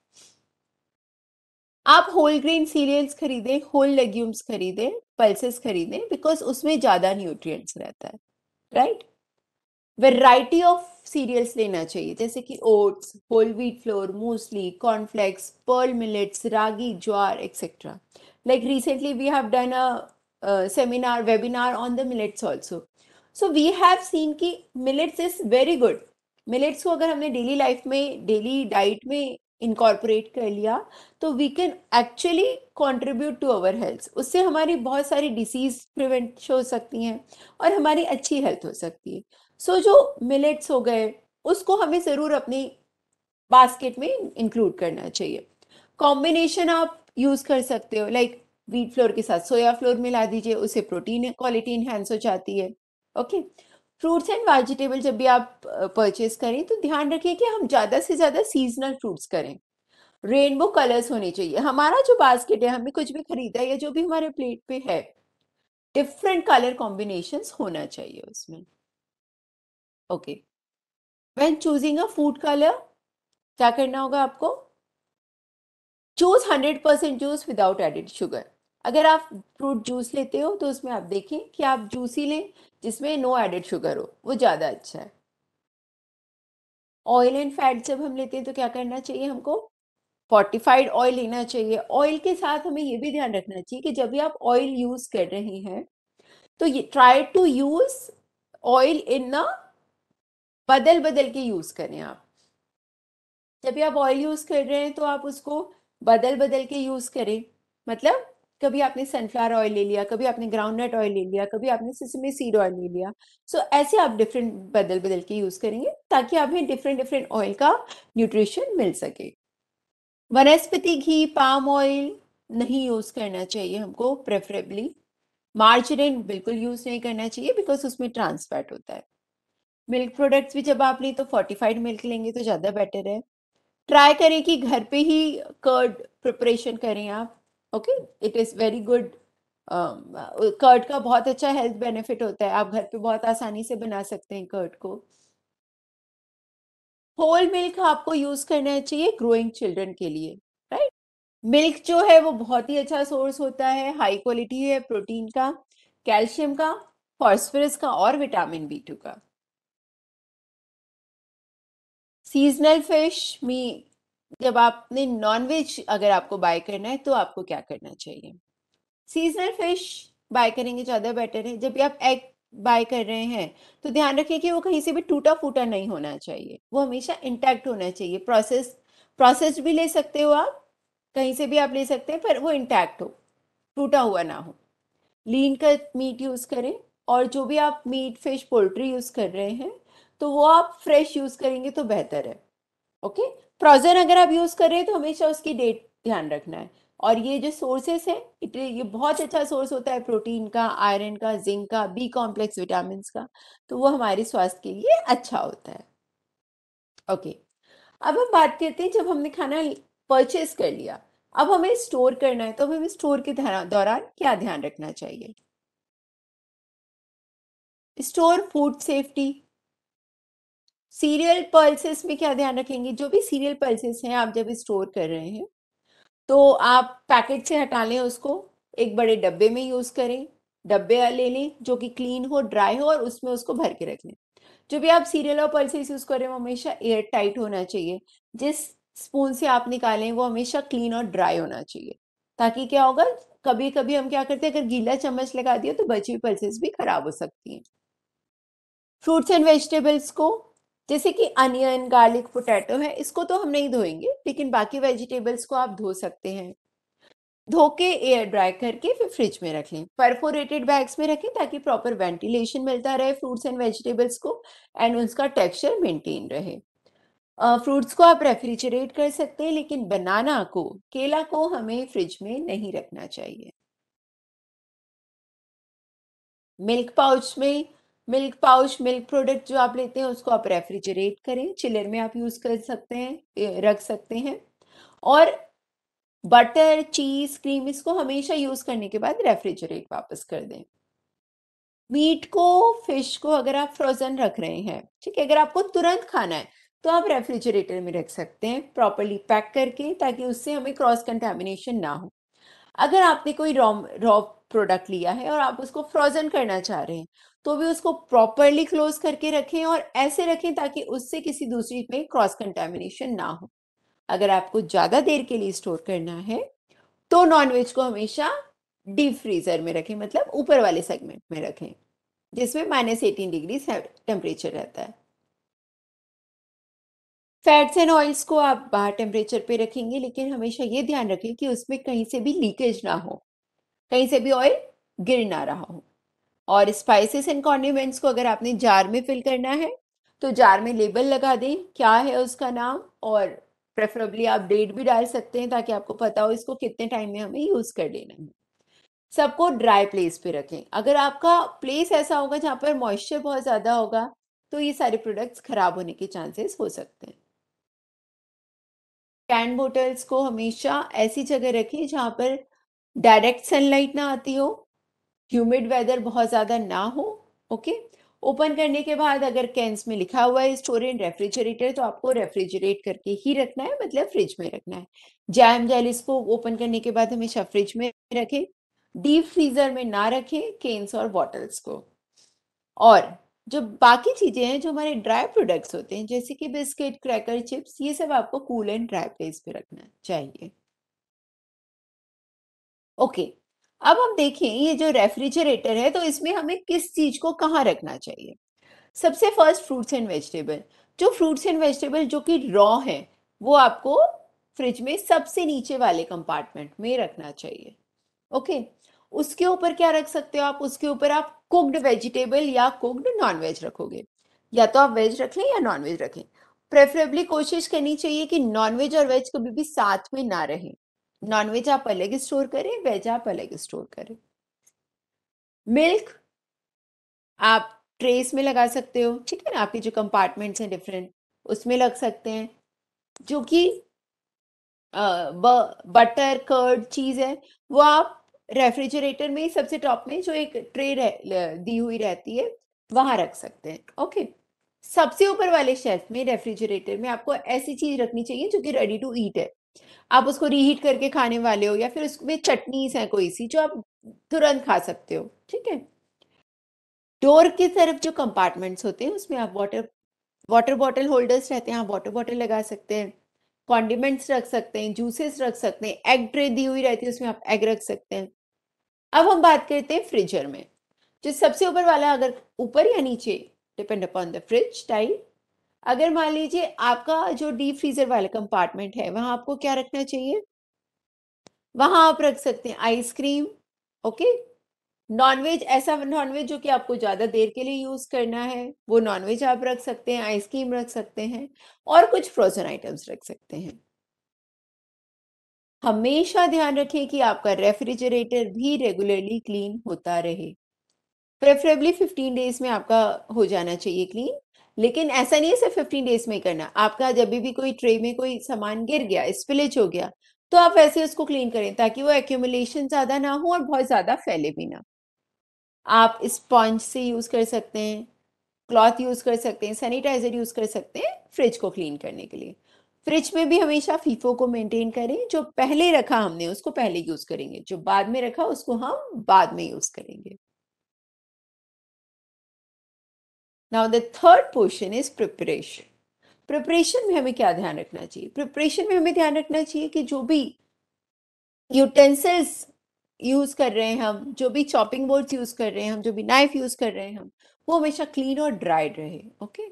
आप होल ग्रेन सीरियल्स खरीदें होल लेग्यूम्स खरीदें पल्सेस खरीदें बिकॉज उसमें ज्यादा न्यूट्रिय रहता है राइट वेराइटी ऑफ सीरियल्स लेना चाहिए जैसे कि oats whole wheat flour muesli cornflakes pearl millets ragi jowar etcetera like recently we have done a seminar webinar on the millets also so we have seen की millets is very good millets को अगर हमने daily life में daily diet में incorporate कर लिया तो we can actually contribute to our health उससे हमारी बहुत सारी डिसीज प्रिवेंट हो सकती हैं और हमारी अच्छी हेल्थ हो सकती है सो so, जो मिलेट्स हो गए उसको हमें ज़रूर अपनी बास्केट में इंक्लूड करना चाहिए कॉम्बिनेशन आप यूज़ कर सकते हो लाइक वीट फ्लोर के साथ सोया फ्लोर मिला दीजिए उससे प्रोटीन क्वालिटी इन्हेंस हो जाती है okay okay? Fruits and vegetable जब भी आप परचेज करें तो ध्यान रखिए कि हम ज़्यादा से ज़्यादा सीजनल फ्रूट्स करें रेनबो कलर्स होने चाहिए हमारा जो बास्केट है हमें कुछ भी खरीदा है या जो भी हमारे प्लेट पे है डिफरेंट कलर कॉम्बिनेशन होना चाहिए उसमें okay when choosing a food colour क्या करना होगा आपको choose hundred percent juice without added sugar अगर आप फ्रूट जूस लेते हो तो उसमें आप देखें कि आप जूसी लें जिसमें नो एडेड शुगर हो वो ज़्यादा अच्छा है ऑयल एंड फैट जब हम लेते हैं तो क्या करना चाहिए हमको फोर्टिफाइड ऑयल लेना चाहिए ऑयल के साथ हमें ये भी ध्यान रखना चाहिए कि जब भी आप ऑयल यूज़ कर रहे हैं तो ये try to use oil in न बदल बदल के यूज़ करें आप जब भी आप ऑयल यूज़ कर रहे हैं तो आप उसको बदल बदल के यूज़ करें मतलब कभी आपने सनफ्लावर ऑयल ले लिया कभी आपने ग्राउंडनट ऑयल ले लिया कभी आपने सिसमे सीड ऑयल ले लिया सो so, ऐसे आप डिफरेंट बदल बदल के यूज करेंगे ताकि आपने डिफरेंट डिफरेंट ऑयल का न्यूट्रिशन मिल सके वनस्पति घी पाम ऑयल नहीं यूज करना चाहिए हमको प्रेफरेबली मार्जरीन बिल्कुल यूज नहीं करना चाहिए बिकॉज उसमें ट्रांसफैट होता है मिल्क प्रोडक्ट्स भी जब आप लें तो फोर्टिफाइड मिल्क लेंगे तो ज़्यादा बेटर है ट्राई करें कि घर पे ही कर्ड प्रिपरेशन करें आप okay it is very good curd का बहुत अच्छा हेल्थ बेनिफिट होता है आप घर पे बहुत आसानी से बना सकते हैं कर्ट को होल मिल्क आपको यूज करना चाहिए ग्रोइंग चिल्ड्रन के लिए राइट मिल्क जो है वो बहुत ही अच्छा सोर्स होता है हाई क्वालिटी है प्रोटीन का कैल्शियम का फॉस्फरस का और विटामिन बी टू का सीजनल फिश मी जब आपने नॉनवेज अगर आपको बाय करना है तो आपको क्या करना चाहिए सीजनल फिश बाय करेंगे ज़्यादा तो बेटर है जब भी आप एग बाय कर रहे हैं तो ध्यान रखिए कि वो कहीं से भी टूटा फूटा नहीं होना चाहिए वो हमेशा इंटैक्ट होना चाहिए प्रोसेस प्रोसेस भी ले सकते हो आप कहीं से भी आप ले सकते हैं पर वो इंटैक्ट हो टूटा हुआ ना हो लीन का मीट यूज़ करें और जो भी आप मीट फिश पोल्ट्री यूज़ कर रहे हैं तो वो आप फ्रेश यूज़ करेंगे तो बेहतर है ओके फ्रोजन अगर आप यूज़ कर रहे हैं तो हमेशा उसकी डेट ध्यान रखना है और ये जो सोर्सेस हैं ये बहुत अच्छा सोर्स होता है प्रोटीन का आयरन का जिंक का बी कॉम्प्लेक्स विटामिन का तो वो हमारे स्वास्थ्य के लिए अच्छा होता है ओके अब हम बात करते हैं जब हमने खाना परचेस कर लिया अब हमें स्टोर करना है तो हमें स्टोर के दौरान क्या ध्यान रखना चाहिए store food safety cereal pulses में क्या ध्यान रखेंगे जो भी सीरियल पल्सेस हैं आप जब स्टोर कर रहे हैं तो आप पैकेट से हटा लें उसको एक बड़े डब्बे में यूज़ करें डब्बे ले लें जो कि क्लीन हो ड्राई हो और उसमें उसको भर के रख लें जो भी आप सीरियल और पल्सेस यूज़ कर रहे हमेशा एयर टाइट होना चाहिए जिस स्पून से आप निकालें वो हमेशा क्लीन और ड्राई होना चाहिए ताकि क्या होगा कभी कभी हम क्या करते हैं अगर गीला चम्मच लगा दिया तो बची हुई पल्सेस भी खराब हो सकती हैं फ्रूट्स एंड वेजिटेबल्स को जैसे कि अनियन गार्लिक पोटैटो है इसको तो हम नहीं धोएंगे लेकिन बाकी वेजिटेबल्स को आप धो सकते हैं धो के एयर ड्राई करके फिर फ्रिज में रख लें परफोरेटेड बैग्स में रखें ताकि प्रॉपर वेंटिलेशन मिलता रहे फ्रूट्स एंड वेजिटेबल्स को एंड उसका टेक्सचर मेंटेन रहे फ्रूट्स uh, को आप रेफ्रिजरेट कर सकते हैं लेकिन बनाना को केला को हमें फ्रिज में नहीं रखना चाहिए मिल्क पाउच में मिल्क पाउच मिल्क प्रोडक्ट जो आप लेते हैं उसको आप रेफ्रिजरेट करें चिलर में आप यूज़ कर सकते हैं रख सकते हैं और बटर चीज़ क्रीम इसको हमेशा यूज़ करने के बाद रेफ्रिजरेट वापस कर दें मीट को फिश को अगर आप फ्रोजन रख रहे हैं ठीक है अगर आपको तुरंत खाना है तो आप रेफ्रिजरेटर में रख सकते हैं प्रॉपरली पैक करके ताकि उससे हमें क्रॉस कंटेमिनेशन ना हो अगर आपने कोई रॉ रॉ प्रोडक्ट लिया है और आप उसको फ्रोजन करना चाह रहे हैं तो भी उसको प्रॉपरली क्लोज करके रखें और ऐसे रखें ताकि उससे किसी दूसरी में क्रॉस कंटेमिनेशन ना हो अगर आपको ज़्यादा देर के लिए स्टोर करना है तो नॉनवेज को हमेशा डीप फ्रीजर में रखें मतलब ऊपर वाले सेगमेंट में रखें जिसमें माइनस एटीन डिग्री टेम्परेचर रहता है फैट्स एंड ऑयल्स को आप बाहर टेम्परेचर पे रखेंगे लेकिन हमेशा ये ध्यान रखें कि उसमें कहीं से भी लीकेज ना हो कहीं से भी ऑयल गिर ना रहा हो और स्पाइसेस एंड कॉन्डिमेंट्स को अगर आपने जार में फिल करना है तो जार में लेबल लगा दें क्या है उसका नाम और प्रेफरेबली आप डेट भी डाल सकते हैं ताकि आपको पता हो इसको कितने टाइम में हमें यूज़ कर लेना है सबको ड्राई प्लेस पे रखें अगर आपका प्लेस ऐसा होगा जहाँ पर मॉइस्चर बहुत ज़्यादा होगा तो ये सारे प्रोडक्ट्स खराब होने के चांसेस हो सकते हैं कैन बोटल्स को हमेशा ऐसी जगह रखें जहाँ पर डायरेक्ट सनलाइट ना आती हो ह्यूमिड वेदर बहुत ज़्यादा ना हो ओके ओपन करने के बाद अगर कैंस में लिखा हुआ है स्टोर इन रेफ्रिजरेटर तो आपको रेफ्रिजरेट करके ही रखना है मतलब फ्रिज में रखना है जैम जैल इसको ओपन करने के बाद हमेशा फ्रिज में रखें डीप फ्रीजर में ना रखें केन्स और बॉटल्स को और जो बाकी चीज़ें हैं जो हमारे ड्राई प्रोडक्ट्स होते हैं जैसे कि बिस्किट क्रैकर चिप्स ये सब आपको कूल एंड ड्राई प्लेस पे रखना चाहिए ओके अब हम देखें ये जो रेफ्रिजरेटर है तो इसमें हमें किस चीज को कहाँ रखना चाहिए सबसे फर्स्ट फ्रूट्स एंड वेजिटेबल जो फ्रूट्स एंड वेजिटेबल जो कि रॉ है वो आपको फ्रिज में सबसे नीचे वाले कंपार्टमेंट में रखना चाहिए ओके उसके ऊपर क्या रख सकते हो आप उसके ऊपर आप कुक्ड वेजिटेबल या कुक्ड नॉन वेज रखोगे या तो आप वेज रख लें या नॉन वेज रखें प्रेफरेबली कोशिश करनी चाहिए कि नॉन वेज और वेज कभी भी साथ में ना रहें नॉनवेज आप अलग स्टोर करें वेज आप अलग स्टोर करें मिल्क आप ट्रेस में लगा सकते हो ठीक है ना आपके जो कंपार्टमेंट्स हैं डिफरेंट उसमें लग सकते हैं जो कि बटर कर्ड चीज़ है वो आप रेफ्रिजरेटर में सबसे टॉप में जो एक ट्रे रह, दी हुई रहती है वहाँ रख सकते हैं ओके सबसे ऊपर वाले शेल्फ में रेफ्रिजरेटर में आपको ऐसी चीज़ रखनी चाहिए जो कि रेडी टू ईट है आप उसको रीहीट करके खाने वाले हो या फिर उसमें चटनीस हैं कोई सी जो आप तुरंत खा सकते हो ठीक है डोर की तरफ जो कंपार्टमेंट्स होते हैं उसमें आप वाटर वाटर बॉटल होल्डर्स रहते हैं आप वाटर बॉटल लगा सकते हैं कॉन्डिमेंट्स रख सकते हैं जूसेस रख सकते हैं एग ट्रे दी हुई रहती है उसमें आप एग रख सकते हैं अब हम बात करते हैं फ्रिजर में जो सबसे ऊपर वाला अगर ऊपर या नीचे depend upon the fridge type अगर मान लीजिए आपका जो डीप फ्रीजर वाला कंपार्टमेंट है वहां आपको क्या रखना चाहिए वहां आप रख सकते हैं आइसक्रीम ओके नॉनवेज ऐसा नॉनवेज जो कि आपको ज़्यादा देर के लिए यूज़ करना है वो नॉनवेज आप रख सकते हैं आइसक्रीम रख सकते हैं और कुछ फ्रोजन आइटम्स रख सकते हैं हमेशा ध्यान रखें कि आपका रेफ्रिजरेटर भी रेगुलरली क्लीन होता रहे प्रेफरेबली 15 डेज में आपका हो जाना चाहिए क्लीन लेकिन ऐसा नहीं है सिर्फ फिफ्टीन डेज में करना आपका जब भी कोई ट्रे में कोई सामान गिर गया स्पिलेज हो गया तो आप वैसे उसको क्लीन करें ताकि वो एक्यूमुलेशन ज़्यादा ना हो और बहुत ज़्यादा फैले भी ना आप स्पॉन्ज से यूज़ कर सकते हैं क्लॉथ यूज़ कर सकते हैं सैनिटाइज़र यूज़ कर सकते हैं फ्रिज को क्लीन करने के लिए फ्रिज में भी हमेशा फीफो को मेंटेन करें जो पहले रखा हमने उसको पहले यूज़ करेंगे जो बाद में रखा उसको हम बाद में यूज़ करेंगे now the third portion is preparation preparation में हमें क्या ध्यान रखना चाहिए प्रिपरेशन में हमें ध्यान रखना चाहिए कि जो भी यूटेंसिल्स यूज कर रहे हैं हम जो भी चॉपिंग बोर्ड्स यूज कर रहे हैं हम जो भी नाइफ यूज कर रहे हैं हम वो हमेशा क्लीन और ड्राइड रहे ओके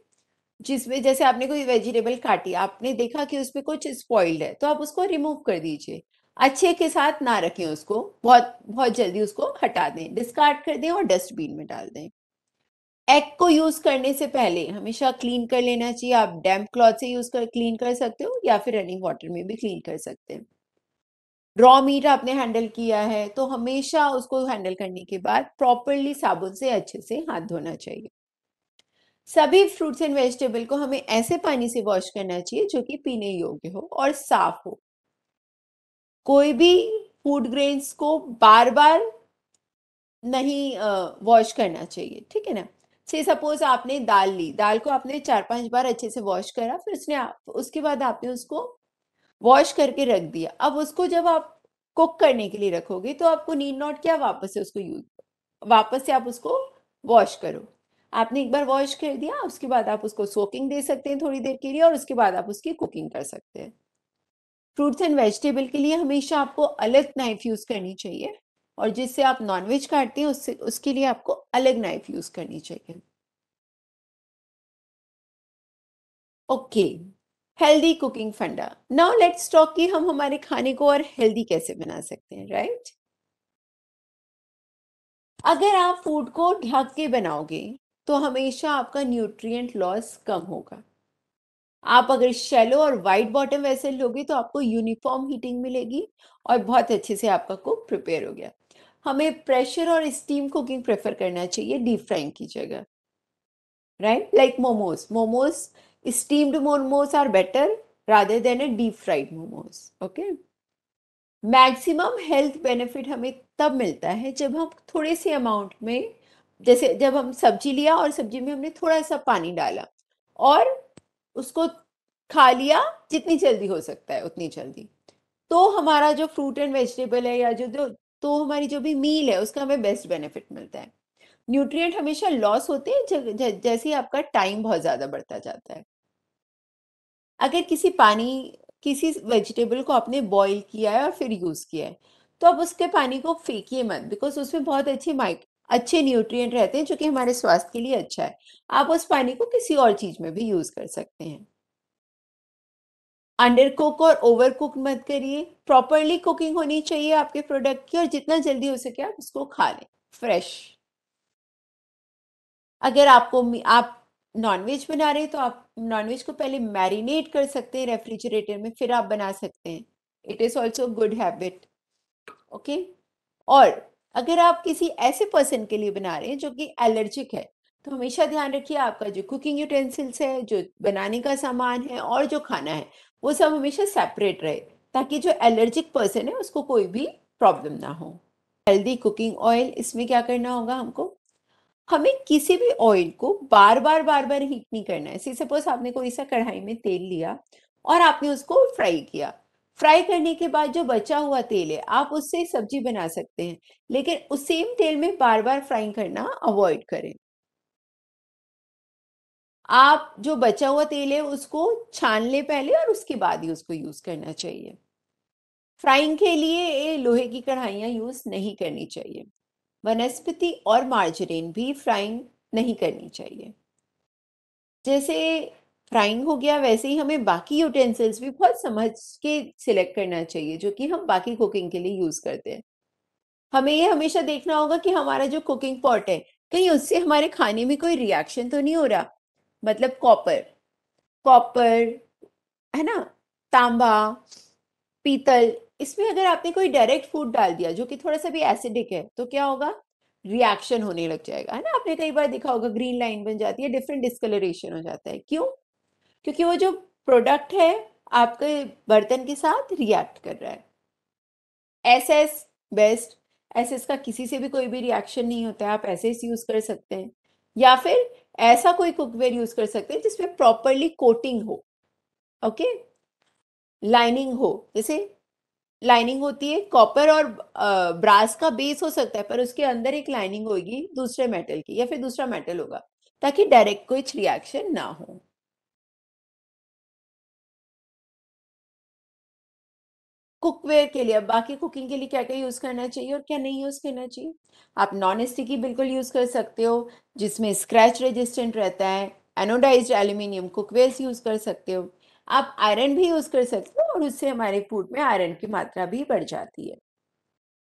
जिसमें जैसे आपने कोई वेजिटेबल काटी आपने देखा कि उसमें कुछ स्पॉइल्ड है तो आप उसको रिमूव कर दीजिए अच्छे के साथ ना रखें उसको बहुत बहुत जल्दी उसको हटा दें डिस्कार्ड कर दें और डस्टबिन में डाल दें एग को यूज करने से पहले हमेशा क्लीन कर लेना चाहिए आप डैम्प क्लॉथ से यूज कर क्लीन कर सकते हो या फिर रनिंग वाटर में भी क्लीन कर सकते हैं रॉ मीट आपने हैंडल किया है तो हमेशा उसको हैंडल करने के बाद प्रॉपरली साबुन से अच्छे से हाथ धोना चाहिए सभी फ्रूट्स एंड वेजिटेबल को हमें ऐसे पानी से वॉश करना चाहिए जो कि पीने योग्य हो और साफ हो कोई भी फूड ग्रेन्स को बार बार नहीं वॉश करना चाहिए ठीक है ना से सपोज आपने दाल ली दाल को आपने चार पांच बार अच्छे से वॉश करा फिर उसने आप उसके बाद आपने उसको वॉश करके रख दिया अब उसको जब आप कुक करने के लिए रखोगे तो आपको नीड नॉट क्या वापस से उसको यूज वापस से आप उसको वॉश करो आपने एक बार वॉश कर दिया उसके बाद आप उसको सोकिंग दे सकते हैं थोड़ी देर के लिए और उसके बाद आप उसकी कुकिंग कर सकते हैं फ्रूट्स एंड वेजिटेबल के लिए हमेशा आपको अलग नाइफ यूज करनी चाहिए और जिससे आप नॉनवेज काटते हैं उससे उसके लिए आपको अलग नाइफ यूज़ करनी चाहिए okay healthy cooking funda now let's talk कि हम हमारे खाने को और हेल्दी कैसे बना सकते हैं राइट right? अगर आप फूड को ढक के बनाओगे तो हमेशा आपका न्यूट्रिएंट लॉस कम होगा आप अगर शेलो और वाइट बॉटम वैसे लोगे तो आपको यूनिफॉर्म हीटिंग मिलेगी और बहुत अच्छे से आपका कुक प्रिपेयर हो गया हमें प्रेशर और स्टीम कुकिंग प्रेफर करना चाहिए डीप फ्राइंग की जगह right like momos momos steamed momos are better rather then a deep fried momos okay maximum health benefit हमें तब मिलता है जब हम थोड़े से अमाउंट में जैसे जब हम सब्जी लिया और सब्जी में हमने थोड़ा सा पानी डाला और उसको खा लिया जितनी जल्दी हो सकता है उतनी जल्दी तो हमारा जो फ्रूट एंड वेजिटेबल है या जो जो तो हमारी जो भी मील है उसका हमें बेस्ट बेनिफिट मिलता है न्यूट्रिएंट हमेशा लॉस होते हैं जैसे ही आपका टाइम बहुत ज़्यादा बढ़ता जाता है अगर किसी पानी किसी वेजिटेबल को आपने बॉईल किया है और फिर यूज़ किया है तो आप उसके पानी को फेंकिए मत बिकॉज उसमें बहुत अच्छे माइक अच्छे न्यूट्रिएंट रहते हैं जो कि हमारे स्वास्थ्य के लिए अच्छा है आप उस पानी को किसी और चीज़ में भी यूज़ कर सकते हैं अंडर कुक और ओवर कुक मत करिए प्रॉपरली कुकिंग होनी चाहिए आपके प्रोडक्ट की और जितना जल्दी हो सके आप उसको खा लें फ्रेश अगर आपको आप नॉनवेज बना रहे हैं तो आप नॉनवेज को पहले मैरिनेट कर सकते हैं रेफ्रिजरेटर में फिर आप बना सकते हैं it is also good habit okay और अगर आप किसी ऐसे पर्सन के लिए बना रहे हैं जो कि एलर्जिक है तो हमेशा ध्यान रखिए आपका जो कुकिंग यूटेंसिल्स है जो बनाने का सामान है और जो खाना है वो सब हमेशा सेपरेट रहे ताकि जो एलर्जिक पर्सन है उसको कोई भी प्रॉब्लम ना हो हेल्दी कुकिंग ऑयल इसमें क्या करना होगा हमको हमें किसी भी ऑयल को बार बार बार बार हीट नहीं करना है सपोज आपने कोई सा कढ़ाई में तेल लिया और आपने उसको फ्राई किया फ्राई करने के बाद जो बचा हुआ तेल है आप उससे सब्जी बना सकते हैं लेकिन उस सेम तेल में बार बार फ्राई करना अवॉइड करें आप जो बचा हुआ तेल है उसको छान ले पहले और उसके बाद ही उसको यूज करना चाहिए फ्राइंग के लिए ये लोहे की कढ़ाइयाँ यूज नहीं करनी चाहिए वनस्पति और मार्जरीन भी फ्राइंग नहीं करनी चाहिए जैसे फ्राइंग हो गया वैसे ही हमें बाकी यूटेंसिल्स भी बहुत समझ के सिलेक्ट करना चाहिए जो कि हम बाकी कुकिंग के लिए यूज करते हैं हमें ये हमेशा देखना होगा कि हमारा जो कुकिंग पॉट है कहीं उससे हमारे खाने में कोई रिएक्शन तो नहीं हो रहा मतलब कॉपर कॉपर है ना तांबा पीतल इसमें अगर आपने कोई डायरेक्ट फूड डाल दिया जो कि थोड़ा सा भी एसिडिक है तो क्या होगा रिएक्शन होने लग जाएगा है ना आपने कई बार देखा होगा ग्रीन लाइन बन जाती है डिफरेंट डिस्कलरेशन हो जाता है क्यों क्योंकि वो जो प्रोडक्ट है आपके बर्तन के साथ रिएक्ट कर रहा है asbestos का किसी से भी कोई भी रिएक्शन नहीं होता है आप एस एस यूज कर सकते हैं या फिर ऐसा कोई कुकवेयर यूज कर सकते हैं जिसमें प्रॉपरली कोटिंग हो ओके लाइनिंग हो जैसे लाइनिंग होती है कॉपर और ब्रास का बेस हो सकता है पर उसके अंदर एक लाइनिंग होगी दूसरे मेटल की या फिर दूसरा मेटल होगा ताकि डायरेक्ट कुछ रिएक्शन ना हो कुकवेयर के लिए अब बाकी कुकिंग के लिए क्या क्या यूज़ करना चाहिए और क्या नहीं यूज़ करना चाहिए आप नॉन स्टिकी बिल्कुल यूज़ कर सकते हो जिसमें स्क्रैच रेजिस्टेंट रहता है एनोडाइज एल्यूमिनियम कुकवेयर यूज़ कर सकते हो आप आयरन भी यूज़ कर सकते हो और उससे हमारे फूड में आयरन की मात्रा भी बढ़ जाती है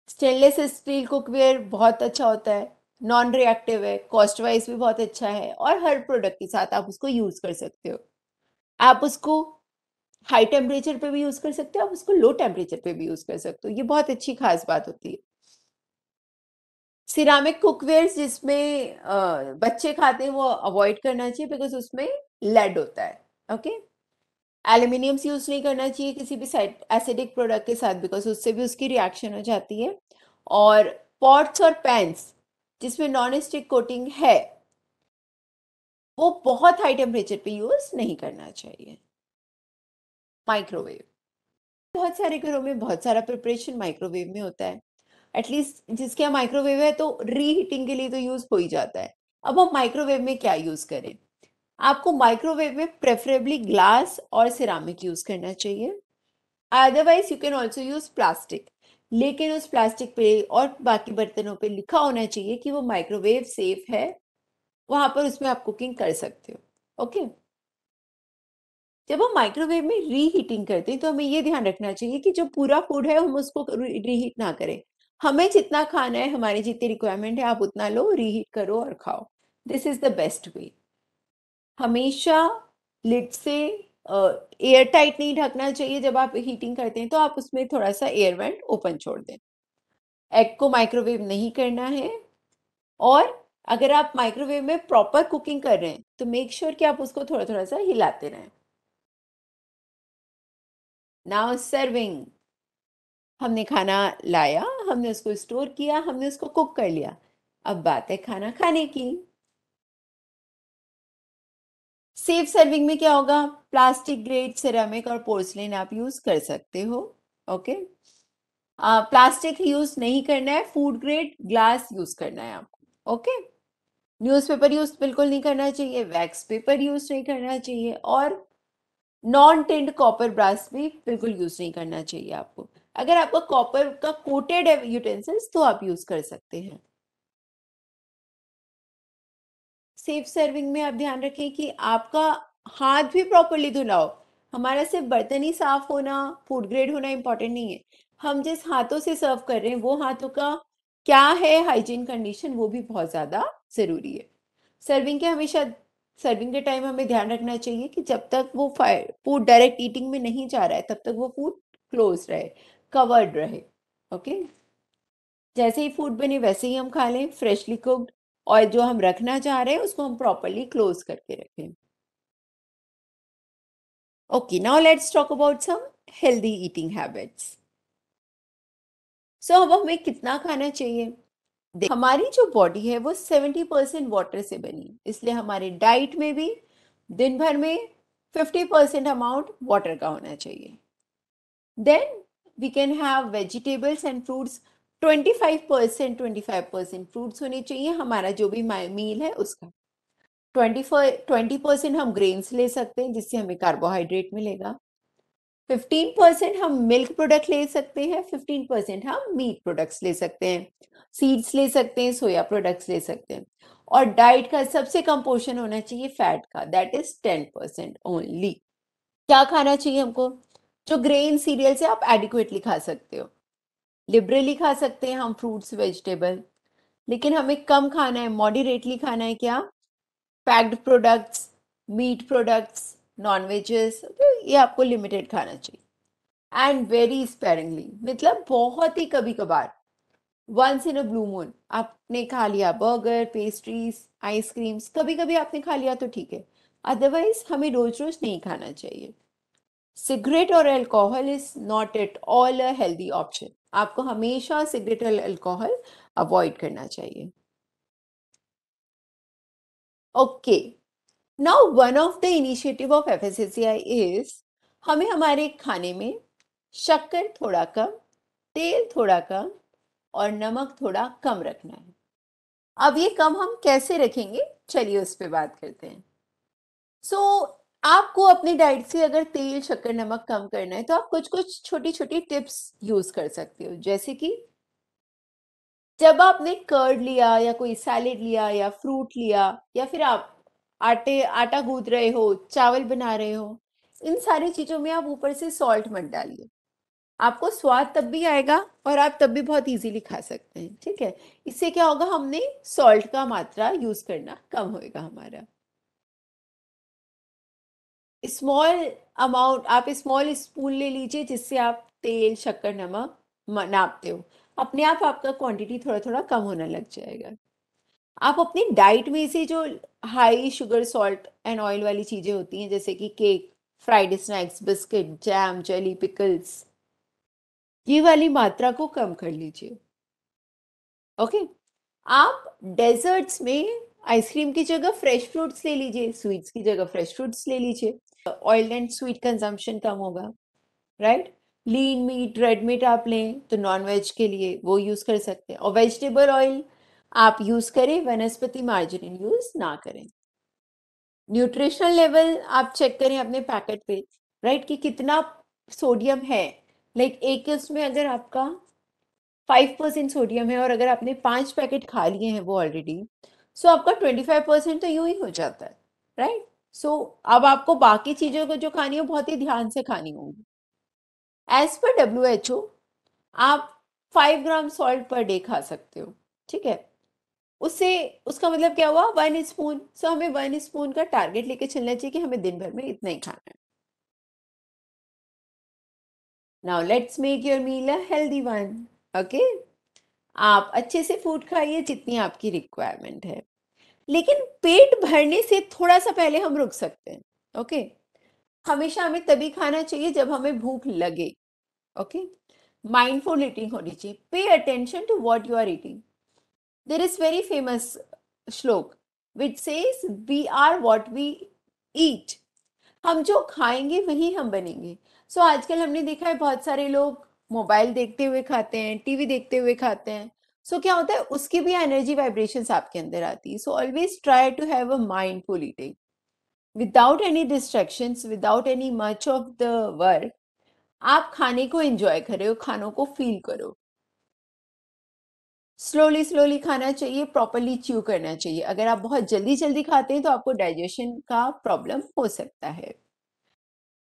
स्टेनलेस स्टील कुकवेयर बहुत अच्छा होता है नॉन रिएक्टिव है कॉस्ट वाइज भी बहुत अच्छा है और हर प्रोडक्ट के साथ आप उसको यूज़ कर सकते हो आप उसको हाई टेम्परेचर पे भी यूज़ कर सकते हो आप उसको लो टेम्परेचर पे भी यूज़ कर सकते हो ये बहुत अच्छी खास बात होती है सिरामिक कुकवेयर जिसमें बच्चे खाते हैं वो अवॉइड करना चाहिए बिकॉज उसमें लेड होता है ओके एल्यूमिनियम्स यूज़ नहीं करना चाहिए किसी भी एसिडिक प्रोडक्ट के साथ बिकॉज उससे भी उसकी रिएक्शन हो जाती है और पॉट्स और पैंस जिसमें नॉन स्टिक कोटिंग है वो बहुत हाई टेम्परेचर पे यूज़ नहीं करना चाहिए माइक्रोवेव बहुत सारे घरों में बहुत सारा प्रिपरेशन माइक्रोवेव में होता है एटलीस्ट जिसके यहाँ माइक्रोवेव है तो रीहीटिंग के लिए तो यूज हो ही जाता है अब हम माइक्रोवेव में क्या यूज करें आपको माइक्रोवेव में प्रेफरेबली ग्लास और सिरामिक यूज करना चाहिए otherwise you can also use plastic लेकिन उस प्लास्टिक पे और बाकी बर्तनों पे लिखा होना चाहिए कि वो माइक्रोवेव सेफ है वहां पर उसमें आप कुकिंग कर सकते हो ओके okay? जब हम माइक्रोवेव में रीहीटिंग करते हैं तो हमें ये ध्यान रखना चाहिए कि जो पूरा फूड है हम उसको रीहीट ना करें हमें जितना खाना है हमारी जितनी रिक्वायरमेंट है आप उतना लो रीहीट करो और खाओ this is the best way हमेशा लिट से एयर uh, टाइट नहीं ढकना चाहिए जब आप हीटिंग करते हैं तो आप उसमें थोड़ा सा एयर वेंट ओपन छोड़ दें एग को माइक्रोवेव नहीं करना है और अगर आप माइक्रोवेव में प्रॉपर कुकिंग कर रहे हैं तो मेक श्योर sure कि आप उसको थोड़ा थोड़ा सा हिलाते रहें नाउ सर्विंग हमने खाना लाया हमने उसको स्टोर किया हमने उसको कुक कर लिया अब बात है खाना खाने की सेफ सर्विंग में क्या होगा प्लास्टिक ग्रेड सिरामिक और पोर्सलिन आप यूज कर सकते हो ओके प्लास्टिक यूज नहीं करना है फूड ग्रेड ग्लास यूज करना है आपको ओके न्यूज़पेपर यूज बिल्कुल नहीं करना चाहिए वैक्स पेपर यूज नहीं करना चाहिए और नॉन टेंड कॉपर ब्रास भी बिल्कुल यूज नहीं करना चाहिए आपको अगर आपका कॉपर का कोटेड यूटेंसिल्स तो आप यूज कर सकते हैं सेफ सर्विंग में आप ध्यान रखें कि आपका हाथ भी प्रॉपरली धुलाओ हमारा सिर्फ बर्तन ही साफ होना फूड ग्रेड होना इम्पोर्टेंट नहीं है हम जिस हाथों से सर्व कर रहे हैं वो हाथों का क्या है हाइजीन कंडीशन वो भी बहुत ज्यादा जरूरी है सर्विंग के हमेशा सर्विंग के टाइम हमें ध्यान रखना चाहिए कि जब तक वो फायर फूड डायरेक्ट ईटिंग में नहीं जा रहा है तब तक वो फूड क्लोज रहे कवर्ड रहे ओके जैसे ही फूड बने वैसे ही हम खा लें फ्रेशली कुक्ड और जो हम रखना चाह रहे हैं उसको हम प्रॉपरली क्लोज करके रखें okay now let's talk about some healthy eating habits so अब हमें कितना खाना चाहिए हमारी जो बॉडी है वो सेवेंटी परसेंट वाटर से बनी इसलिए हमारे डाइट में भी दिन भर में फिफ्टी परसेंट अमाउंट वाटर का होना चाहिए then we can have vegetables and fruits twenty five percent twenty five percent fruits होने चाहिए हमारा जो भी मील है उसका ट्वेंटी ट्वेंटी परसेंट हम ग्रेन्स ले सकते हैं जिससे हमें कार्बोहाइड्रेट मिलेगा फिफ्टीन परसेंट हम मिल्क प्रोडक्ट ले सकते हैं फिफ्टीन परसेंट हम मीट प्रोडक्ट्स ले सकते हैं सीड्स ले सकते हैं सोया प्रोडक्ट्स ले सकते हैं और डाइट का सबसे कम पोर्शन होना चाहिए फैट का that is ten percent only क्या खाना चाहिए हमको जो ग्रेन सीरियल से आप एडिक्वेटली खा सकते हो लिबरली खा सकते हैं हम फ्रूट्स वेजिटेबल लेकिन हमें कम खाना है मॉडरेटली खाना है क्या packed products meat products non veges तो ये आपको लिमिटेड खाना चाहिए एंड वेरी स्पेरिंगली मतलब बहुत ही कभी कभार once in a blue moon आपने खा लिया बर्गर पेस्ट्रीज आइसक्रीम्स कभी कभी आपने खा लिया तो ठीक है अदरवाइज हमें रोज रोज नहीं खाना चाहिए सिगरेट और alcohol is not at all a healthy option आपको हमेशा सिगरेट और अल्कोहल अवॉइड करना चाहिए okay okay. Now one of the initiative of F is हमें हमारे खाने में शक्कर थोड़ा कम तेल थोड़ा कम और नमक थोड़ा कम रखना है अब ये कम हम कैसे रखेंगे चलिए उस पर बात करते हैं सो so, आपको अपनी डाइट से अगर तेल शक्कर नमक कम करना है तो आप कुछ कुछ छोटी छोटी टिप्स यूज कर सकते हो जैसे कि जब आपने कर्ड लिया या कोई सैलेड लिया या फ्रूट लिया या फिर आप आटे आटा गूद रहे हो चावल बना रहे हो इन सारी चीजों में आप ऊपर से सॉल्ट मत डालिए आपको स्वाद तब भी आएगा और आप तब भी बहुत इजीली खा सकते हैं ठीक है इससे क्या होगा हमने सॉल्ट का मात्रा यूज करना कम होएगा हमारा स्मॉल अमाउंट आप स्मॉल स्पून ले लीजिए जिससे आप तेल शक्कर नमक नापते हो अपने आप आपका क्वांटिटी थोड़ा थोड़ा कम होने लग जाएगा आप अपनी डाइट में से जो high sugar salt and oil वाली चीज़ें होती हैं जैसे कि cake fried snacks biscuit jam jelly pickles ये वाली मात्रा को कम कर लीजिए ओके okay? आप डेजर्ट्स में आइसक्रीम की जगह फ्रेश फ्रूट्स ले लीजिए स्वीट्स की जगह फ्रेश फ्रूट्स ले लीजिए ऑयल एंड स्वीट कंजम्पशन कम होगा right right? Lean meat red meat आप लें तो नॉन वेज के लिए वो यूज़ कर सकते हैं और वेजिटेबल ऑयल आप यूज करें वनस्पति मार्जरीन यूज ना करें न्यूट्रिशनल लेवल आप चेक करें अपने पैकेट पे राइट कि कितना सोडियम है लाइक एक उसमें अगर आपका फाइव परसेंट सोडियम है और अगर आपने पांच पैकेट खा लिए हैं वो ऑलरेडी सो so आपका ट्वेंटी फाइव परसेंट तो यू ही हो जाता है राइट सो so, अब आपको बाकी चीज़ों को जो खानी हो बहुत ही ध्यान से खानी होगी as per W H O आप five gram salt per day खा सकते हो ठीक है उससे उसका मतलब क्या हुआ वन स्पून सो हमें वन स्पून का टारगेट लेके चलना चाहिए कि हमें दिन भर में इतना ही खाना है now let's make your meal a healthy one okay आप अच्छे से फूड खाइए जितनी आपकी रिक्वायरमेंट है लेकिन पेट भरने से थोड़ा सा पहले हम रुक सकते हैं ओके okay? हमेशा हमें तभी खाना चाहिए जब हमें भूख लगे ओके माइंडफुल ईटिंग होनी चाहिए pay attention to what you are eating there is very famous shloka which says we are what we eat हम जो खाएंगे वही हम बनेंगे सो so, आजकल हमने देखा है बहुत सारे लोग मोबाइल देखते हुए खाते हैं टीवी देखते हुए खाते हैं सो so, क्या होता है उसकी भी एनर्जी वाइब्रेशन आपके अंदर आती है so always try to have a full eating without any distraction without any much of the work आप खाने को एंजॉय करो खानों को फील करो स्लोली स्लोली खाना चाहिए प्रॉपरली च्यू करना चाहिए अगर आप बहुत जल्दी जल्दी खाते हैं तो आपको डाइजेशन का प्रॉब्लम हो सकता है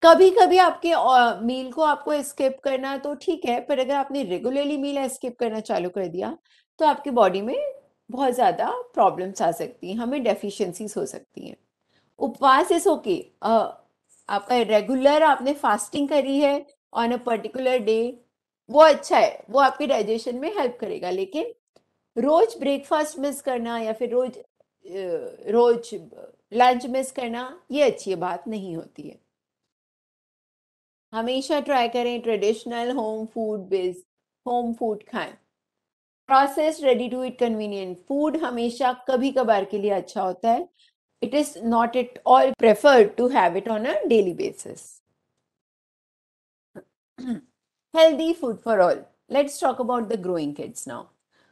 कभी कभी आपके मील को आपको स्किप करना तो ठीक है पर अगर आपने रेगुलरली मील स्किप करना चालू कर दिया तो आपकी बॉडी में बहुत ज़्यादा प्रॉब्लम्स आ सकती हैं हमें डेफिशिएंसीज हो सकती हैं उपवास इज ओके आपका रेगुलर आपने फास्टिंग करी है ऑन अ पर्टिकुलर डे वो अच्छा है वो आपके डाइजेशन में हेल्प करेगा लेकिन रोज ब्रेकफास्ट मिस करना या फिर रोज रोज लंच मिस करना ये अच्छी बात नहीं होती है हमेशा ट्राई करें traditional home food base home food खाएं process ready to eat convenient food हमेशा कभी कभार के लिए अच्छा होता है it is not it all preferred to have it on a daily basis *clears throat* healthy food for all let's talk about the growing kids now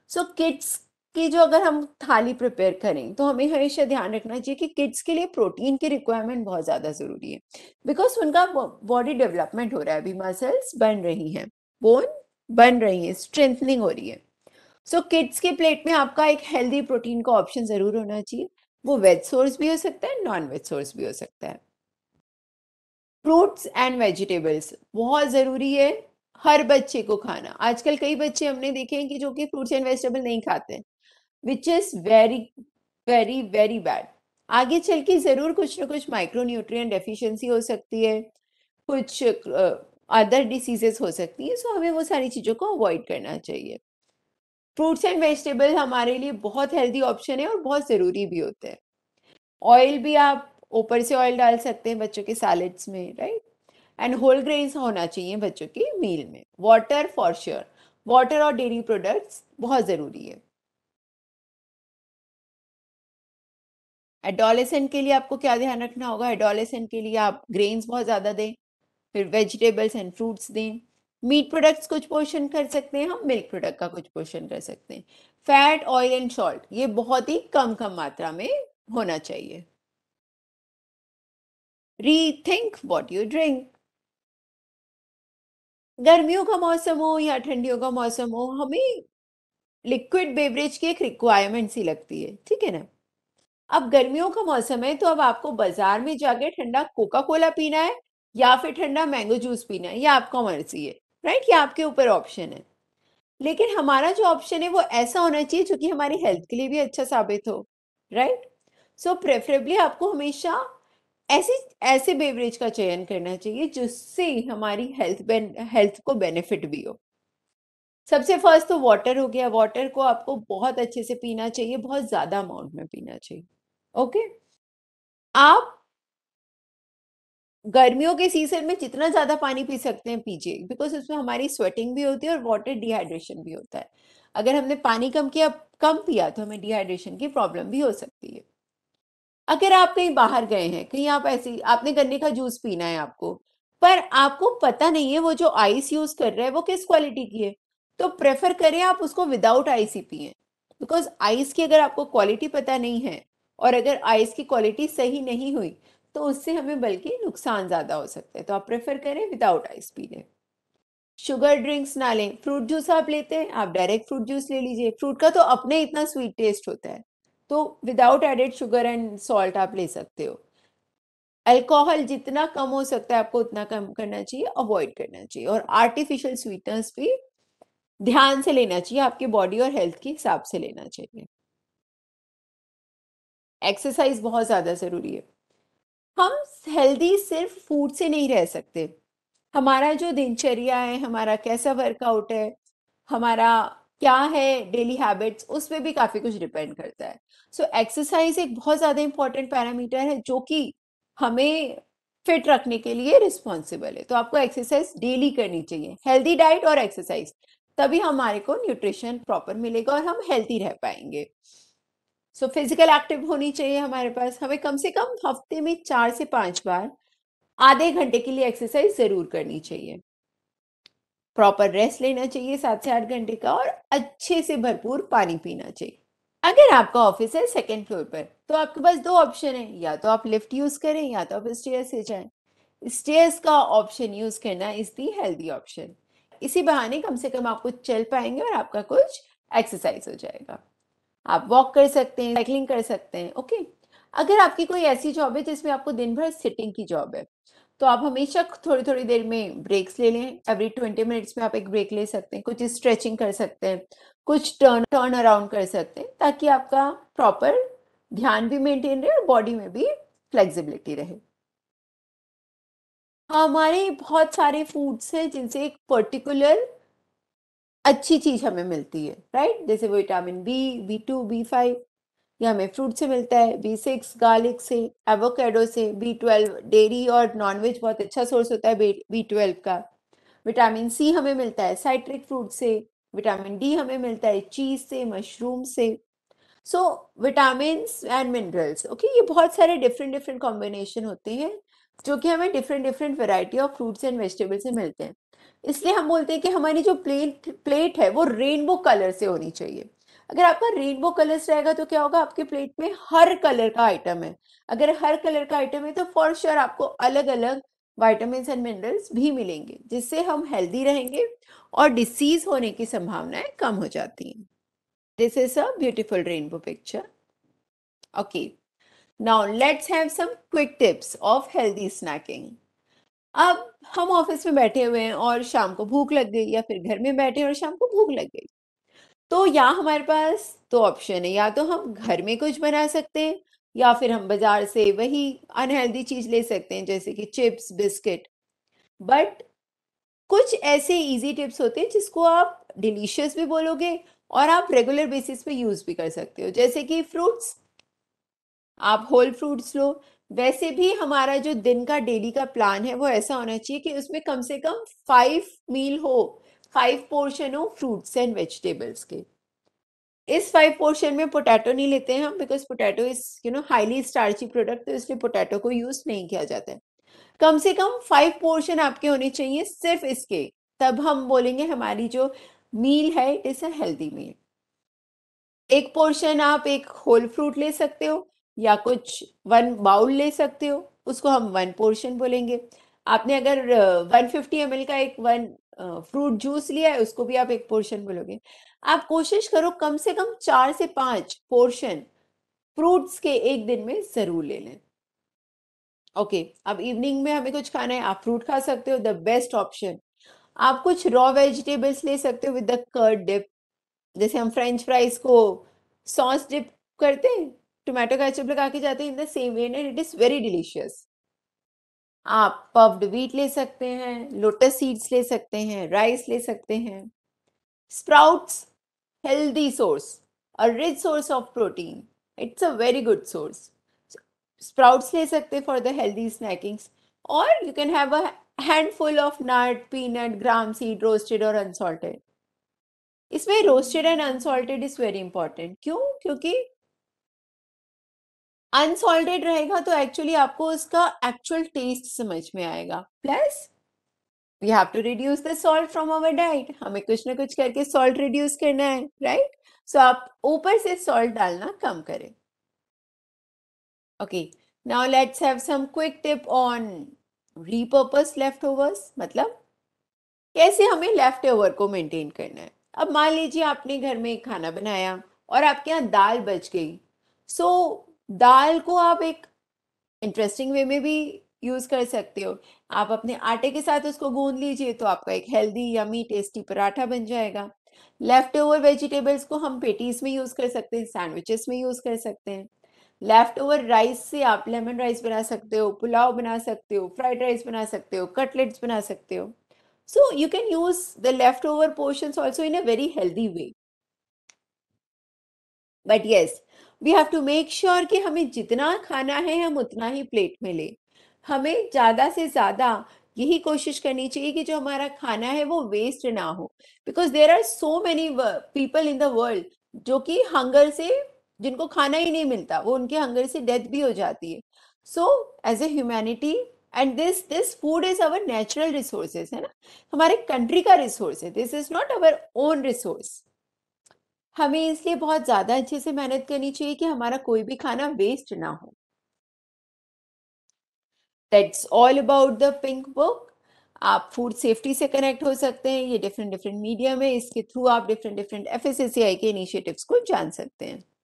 so so, kids की जो अगर हम थाली प्रिपेयर करें तो हमें हमेशा ध्यान रखना चाहिए कि किड्स के लिए प्रोटीन की रिक्वायरमेंट बहुत ज़्यादा ज़रूरी है बिकॉज उनका बॉडी डेवलपमेंट हो रहा है अभी मसल्स बन रही हैं बोन बन रही है स्ट्रेंथनिंग हो रही है सो so, किड्स के प्लेट में आपका एक हेल्दी प्रोटीन का ऑप्शन ज़रूर होना चाहिए वो वेज सोर्स भी हो सकता है नॉन वेज सोर्स भी हो सकता है फ्रूट्स एंड वेजिटेबल्स बहुत ज़रूरी है हर बच्चे को खाना आजकल कई बच्चे हमने देखे हैं कि जो कि फ्रूट्स एंड वेजिटेबल नहीं खाते हैं which is very very very bad आगे चल के जरूर कुछ ना कुछ माइक्रो न्यूट्रिय डेफिशिएंसी हो सकती है कुछ अदर uh, डिसीजेस हो सकती हैं सो हमें वो सारी चीज़ों को अवॉइड करना चाहिए फ्रूट्स एंड वेजिटेबल हमारे लिए बहुत हेल्दी ऑप्शन है और बहुत ज़रूरी भी होते हैं ऑयल भी आप ऊपर से ऑयल डाल सकते हैं बच्चों के सैलड्स में राइट एंड होल ग्रेन्स होना चाहिए बच्चों की मील में वाटर फॉर श्योर वाटर और डेयरी प्रोडक्ट्स बहुत ज़रूरी है एडोलेसेंट के लिए आपको क्या ध्यान रखना होगा एडोलेसेंट के लिए आप ग्रेन्स बहुत ज़्यादा दें फिर वेजिटेबल्स एंड फ्रूट्स दें मीट प्रोडक्ट्स कुछ पोर्शन कर सकते हैं हम मिल्क प्रोडक्ट का कुछ पोर्शन कर सकते हैं फैट ऑयल एंड सॉल्ट ये बहुत ही कम कम मात्रा में होना चाहिए रीथिंक वॉट यू ड्रिंक गर्मियों का मौसम हो या ठंडियों का मौसम हो हमें लिक्विड बेवरेज की एक रिक्वायरमेंट सी लगती है ठीक है ना अब गर्मियों का मौसम है तो अब आपको बाजार में जाके ठंडा कोका कोला पीना है या फिर ठंडा मैंगो जूस पीना है या आपका मर्जी है राइट ये आपके ऊपर ऑप्शन है लेकिन हमारा जो ऑप्शन है वो ऐसा होना चाहिए जो कि हमारी हेल्थ के लिए भी अच्छा साबित हो राइट सो प्रेफरेबली आपको हमेशा ऐसी ऐसे बेवरेज का चयन करना चाहिए जिससे हमारी हेल्थ हेल्थ को बेनिफिट भी हो सबसे फर्स्ट तो वाटर हो गया वाटर को आपको बहुत अच्छे से पीना चाहिए बहुत ज्यादा अमाउंट में पीना चाहिए ओके आप गर्मियों के सीजन में जितना ज्यादा पानी पी सकते हैं पीजिए बिकॉज उसमें हमारी स्वेटिंग भी होती है और वाटर डिहाइड्रेशन भी होता है अगर हमने पानी कम किया कम पिया तो हमें डिहाइड्रेशन की प्रॉब्लम भी हो सकती है अगर आप कहीं बाहर गए हैं कहीं आप ऐसी आपने गन्ने का जूस पीना है आपको पर आपको पता नहीं है वो जो आइस यूज कर रहे हैं वो किस क्वालिटी की है तो प्रेफर करें आप उसको विदाउट आइस ही पिए बिकॉज आइस की अगर आपको क्वालिटी पता नहीं है और अगर आइस की क्वालिटी सही नहीं हुई तो उससे हमें बल्कि नुकसान ज़्यादा हो सकता है तो आप प्रेफर करें विदाउट आइस पी लें शुगर ड्रिंक्स ना लें फ्रूट जूस आप लेते हैं आप डायरेक्ट फ्रूट जूस ले लीजिए फ्रूट का तो अपने इतना स्वीट टेस्ट होता है तो without added sugar and salt आप ले सकते हो अल्कोहल जितना कम हो सकता है आपको उतना कम करना चाहिए अवॉइड करना चाहिए और आर्टिफिशियल स्वीटनेस भी ध्यान से लेना चाहिए आपके बॉडी और हेल्थ के हिसाब से लेना चाहिए एक्सरसाइज बहुत ज़्यादा ज़रूरी है हम हेल्दी सिर्फ फूड से नहीं रह सकते हमारा जो दिनचर्या है हमारा कैसा वर्कआउट है हमारा क्या है डेली हैबिट्स उस पर भी काफी कुछ डिपेंड करता है सो so, एक्सरसाइज एक बहुत ज्यादा इंपॉर्टेंट पैरामीटर है जो कि हमें फिट रखने के लिए रिस्पॉन्सिबल है तो आपको एक्सरसाइज डेली करनी चाहिए हेल्दी डाइट और एक्सरसाइज तभी हमारे को न्यूट्रिशन प्रॉपर मिलेगा और हम हेल्थी रह पाएंगे सो फिजिकल एक्टिव होनी चाहिए हमारे पास हमें कम से कम हफ्ते में चार से पांच बार आधे घंटे के लिए एक्सरसाइज जरूर करनी चाहिए प्रॉपर रेस्ट लेना चाहिए सात से आठ घंटे का और अच्छे से भरपूर पानी पीना चाहिए अगर आपका ऑफिस है सेकेंड फ्लोर पर तो आपके पास दो ऑप्शन है या तो आप लिफ्ट यूज करें या तो आप स्टेयर से जाएं स्टेयर्स का ऑप्शन यूज करना इज दी हेल्दी ऑप्शन इसी बहाने कम से कम आपको चल पाएंगे और आपका कुछ एक्सरसाइज हो जाएगा आप वॉक कर सकते हैं साइकिलिंग कर सकते हैं ओके अगर आपकी कोई ऐसी जॉब है जिसमें आपको दिन भर सिटिंग की जॉब है तो आप हमेशा थोड़ी थोड़ी देर में ब्रेक्स ले लें एवरी ट्वेंटी मिनट्स में आप एक ब्रेक ले सकते हैं कुछ स्ट्रेचिंग कर सकते हैं कुछ टर्न टर्न अराउंड कर सकते हैं ताकि आपका प्रॉपर ध्यान भी मेंटेन रहे और बॉडी में भी फ्लेक्सिबिलिटी रहे हमारे बहुत सारे फूड्स हैं जिनसे एक पर्टिकुलर अच्छी चीज हमें मिलती है राइट जैसे vitamin B B two B five ये हमें फ्रूट से मिलता है बी सिक्स गार्लिक से एवोकेडो से बी ट्वेल्व डेयरी और नॉनवेज बहुत अच्छा सोर्स होता है बी ट्वेल्व का विटामिन सी हमें मिलता है साइट्रिक फ्रूट से विटामिन डी हमें मिलता है चीज से मशरूम से so vitamin and minerals okay ये बहुत सारे डिफरेंट डिफरेंट कॉम्बिनेशन होते हैं जो कि हमें different different variety of fruits and vegetables से मिलते हैं इसलिए हम बोलते हैं कि हमारी जो प्लेट प्लेट है वो रेनबो कलर से होनी चाहिए अगर आपका रेनबो कलर्स रहेगा तो क्या होगा आपके प्लेट में हर कलर का आइटम है अगर हर कलर का आइटम है तो फॉर श्योर sure आपको अलग अलग वाइटामिन एंड मिनरल्स भी मिलेंगे जिससे हम हेल्दी रहेंगे और डिसीज होने की संभावनाएं कम हो जाती हैं this is a beautiful rainbow picture okay now let's have some quick tips of healthy snacking अब हम ऑफिस में बैठे हुए हैं और शाम को भूख लग गई या फिर घर में बैठे और शाम को भूख लग गई तो या हमारे पास दो ऑप्शन है या तो हम घर में कुछ बना सकते हैं या फिर हम बाजार से वही अनहेल्दी चीज ले सकते हैं जैसे कि चिप्स बिस्किट बट कुछ ऐसे इजी टिप्स होते हैं जिसको आप डिलीशियस भी बोलोगे और आप रेगुलर बेसिस पे यूज भी कर सकते हो जैसे कि फ्रूट्स आप होल फ्रूट्स लो वैसे भी हमारा जो दिन का डेली का प्लान है वो ऐसा होना चाहिए कि उसमें कम से कम फाइव मील हो फाइव पोर्शन हो फ्रूट्स एंड वेजिटेबल्स के इस फाइव पोर्शन में पोटैटो नहीं लेते हैं हम because potato is you know highly starchy product तो इसलिए पोटैटो को यूज नहीं किया जाता है कम से कम फाइव पोर्शन आपके होने चाहिए सिर्फ इसके तब हम बोलेंगे हमारी जो मील है it is a healthy meal एक पोर्शन आप एक होल फ्रूट ले सकते हो या कुछ वन बाउल ले सकते हो उसको हम वन पोर्शन बोलेंगे आपने अगर वन फिफ्टी एम का एक वन फ्रूट जूस लिया है उसको भी आप एक पोर्शन बोलोगे आप कोशिश करो कम से कम चार से पांच पोर्शन फ्रूट्स के एक दिन में जरूर ले लें ओके okay, अब इवनिंग में हमें कुछ खाना है आप फ्रूट खा सकते हो द बेस्ट ऑप्शन आप कुछ रॉ वेजिटेबल्स ले सकते हो विद द कर्ड डिप जैसे हम फ्रेंच फ्राइज को सॉस डिप करते हैं टोमेटो केचप लगा के जाते हैं in the same way and it is very delicious आप पफ्ड वीट ले सकते हैं लोटस सीड्स ले सकते हैं राइस ले सकते हैं sprouts healthy source a rich source of protein it's a very good source sprouts ले सकते फॉर द हेल्दी स्नैकिंग्स और you can have a handful of nut peanut gram seed roasted और अनसॉल्टेड इसमें roasted and unsalted is very important क्यों क्योंकि unsalted रहेगा तो actually आपको उसका एक्चुअल टेस्ट समझ में आएगा plus we have to reduce the salt from our diet हमें कुछ ना कुछ करके सॉल्ट रिड्यूस करना है राइट right? सो so, आप ऊपर से सॉल्ट डालना कम करें okay now let's have some quick tip on repurpose leftovers मतलब कैसे हमें लेफ्ट ओवर को मेंटेन करना है अब मान लीजिए आपने घर में खाना बनाया और आपके यहाँ दाल बच गई सो so, दाल को आप एक इंटरेस्टिंग वे में भी यूज़ कर सकते हो आप अपने आटे के साथ उसको गूंद लीजिए तो आपका एक हेल्दी यमी टेस्टी पराठा बन जाएगा लेफ्ट ओवर वेजिटेबल्स को हम पेटीज में यूज़ कर सकते हैं सैंडविचेस में यूज़ कर सकते हैं लेफ्ट ओवर राइस से आप लेमन राइस बना सकते हो पुलाव बना सकते हो फ्राइड राइस बना सकते हो कटलेट्स बना सकते हो so you can use the leftover portion also in a very healthy way but yes we have to make sure कि हमें जितना खाना है हम उतना ही प्लेट में लें हमें ज़्यादा से ज़्यादा यही कोशिश करनी चाहिए कि जो हमारा खाना है वो वेस्ट ना हो because there are so many people in the world जो कि हंगर से जिनको खाना ही नहीं मिलता वो उनके हंगर से डेथ भी हो जाती है so as a humanity and this this food is our natural resources है ना हमारे कंट्री का रिसोर्स है this is not our own resource हमें इसलिए बहुत ज़्यादा अच्छे से मेहनत करनी चाहिए कि हमारा कोई भी खाना वेस्ट ना हो that's all about the pink book आप फूड सेफ्टी से कनेक्ट हो सकते हैं ये डिफरेंट डिफरेंट मीडिया में इसके थ्रू आप different different F S S A I के इनिशिएटिव्स को जान सकते हैं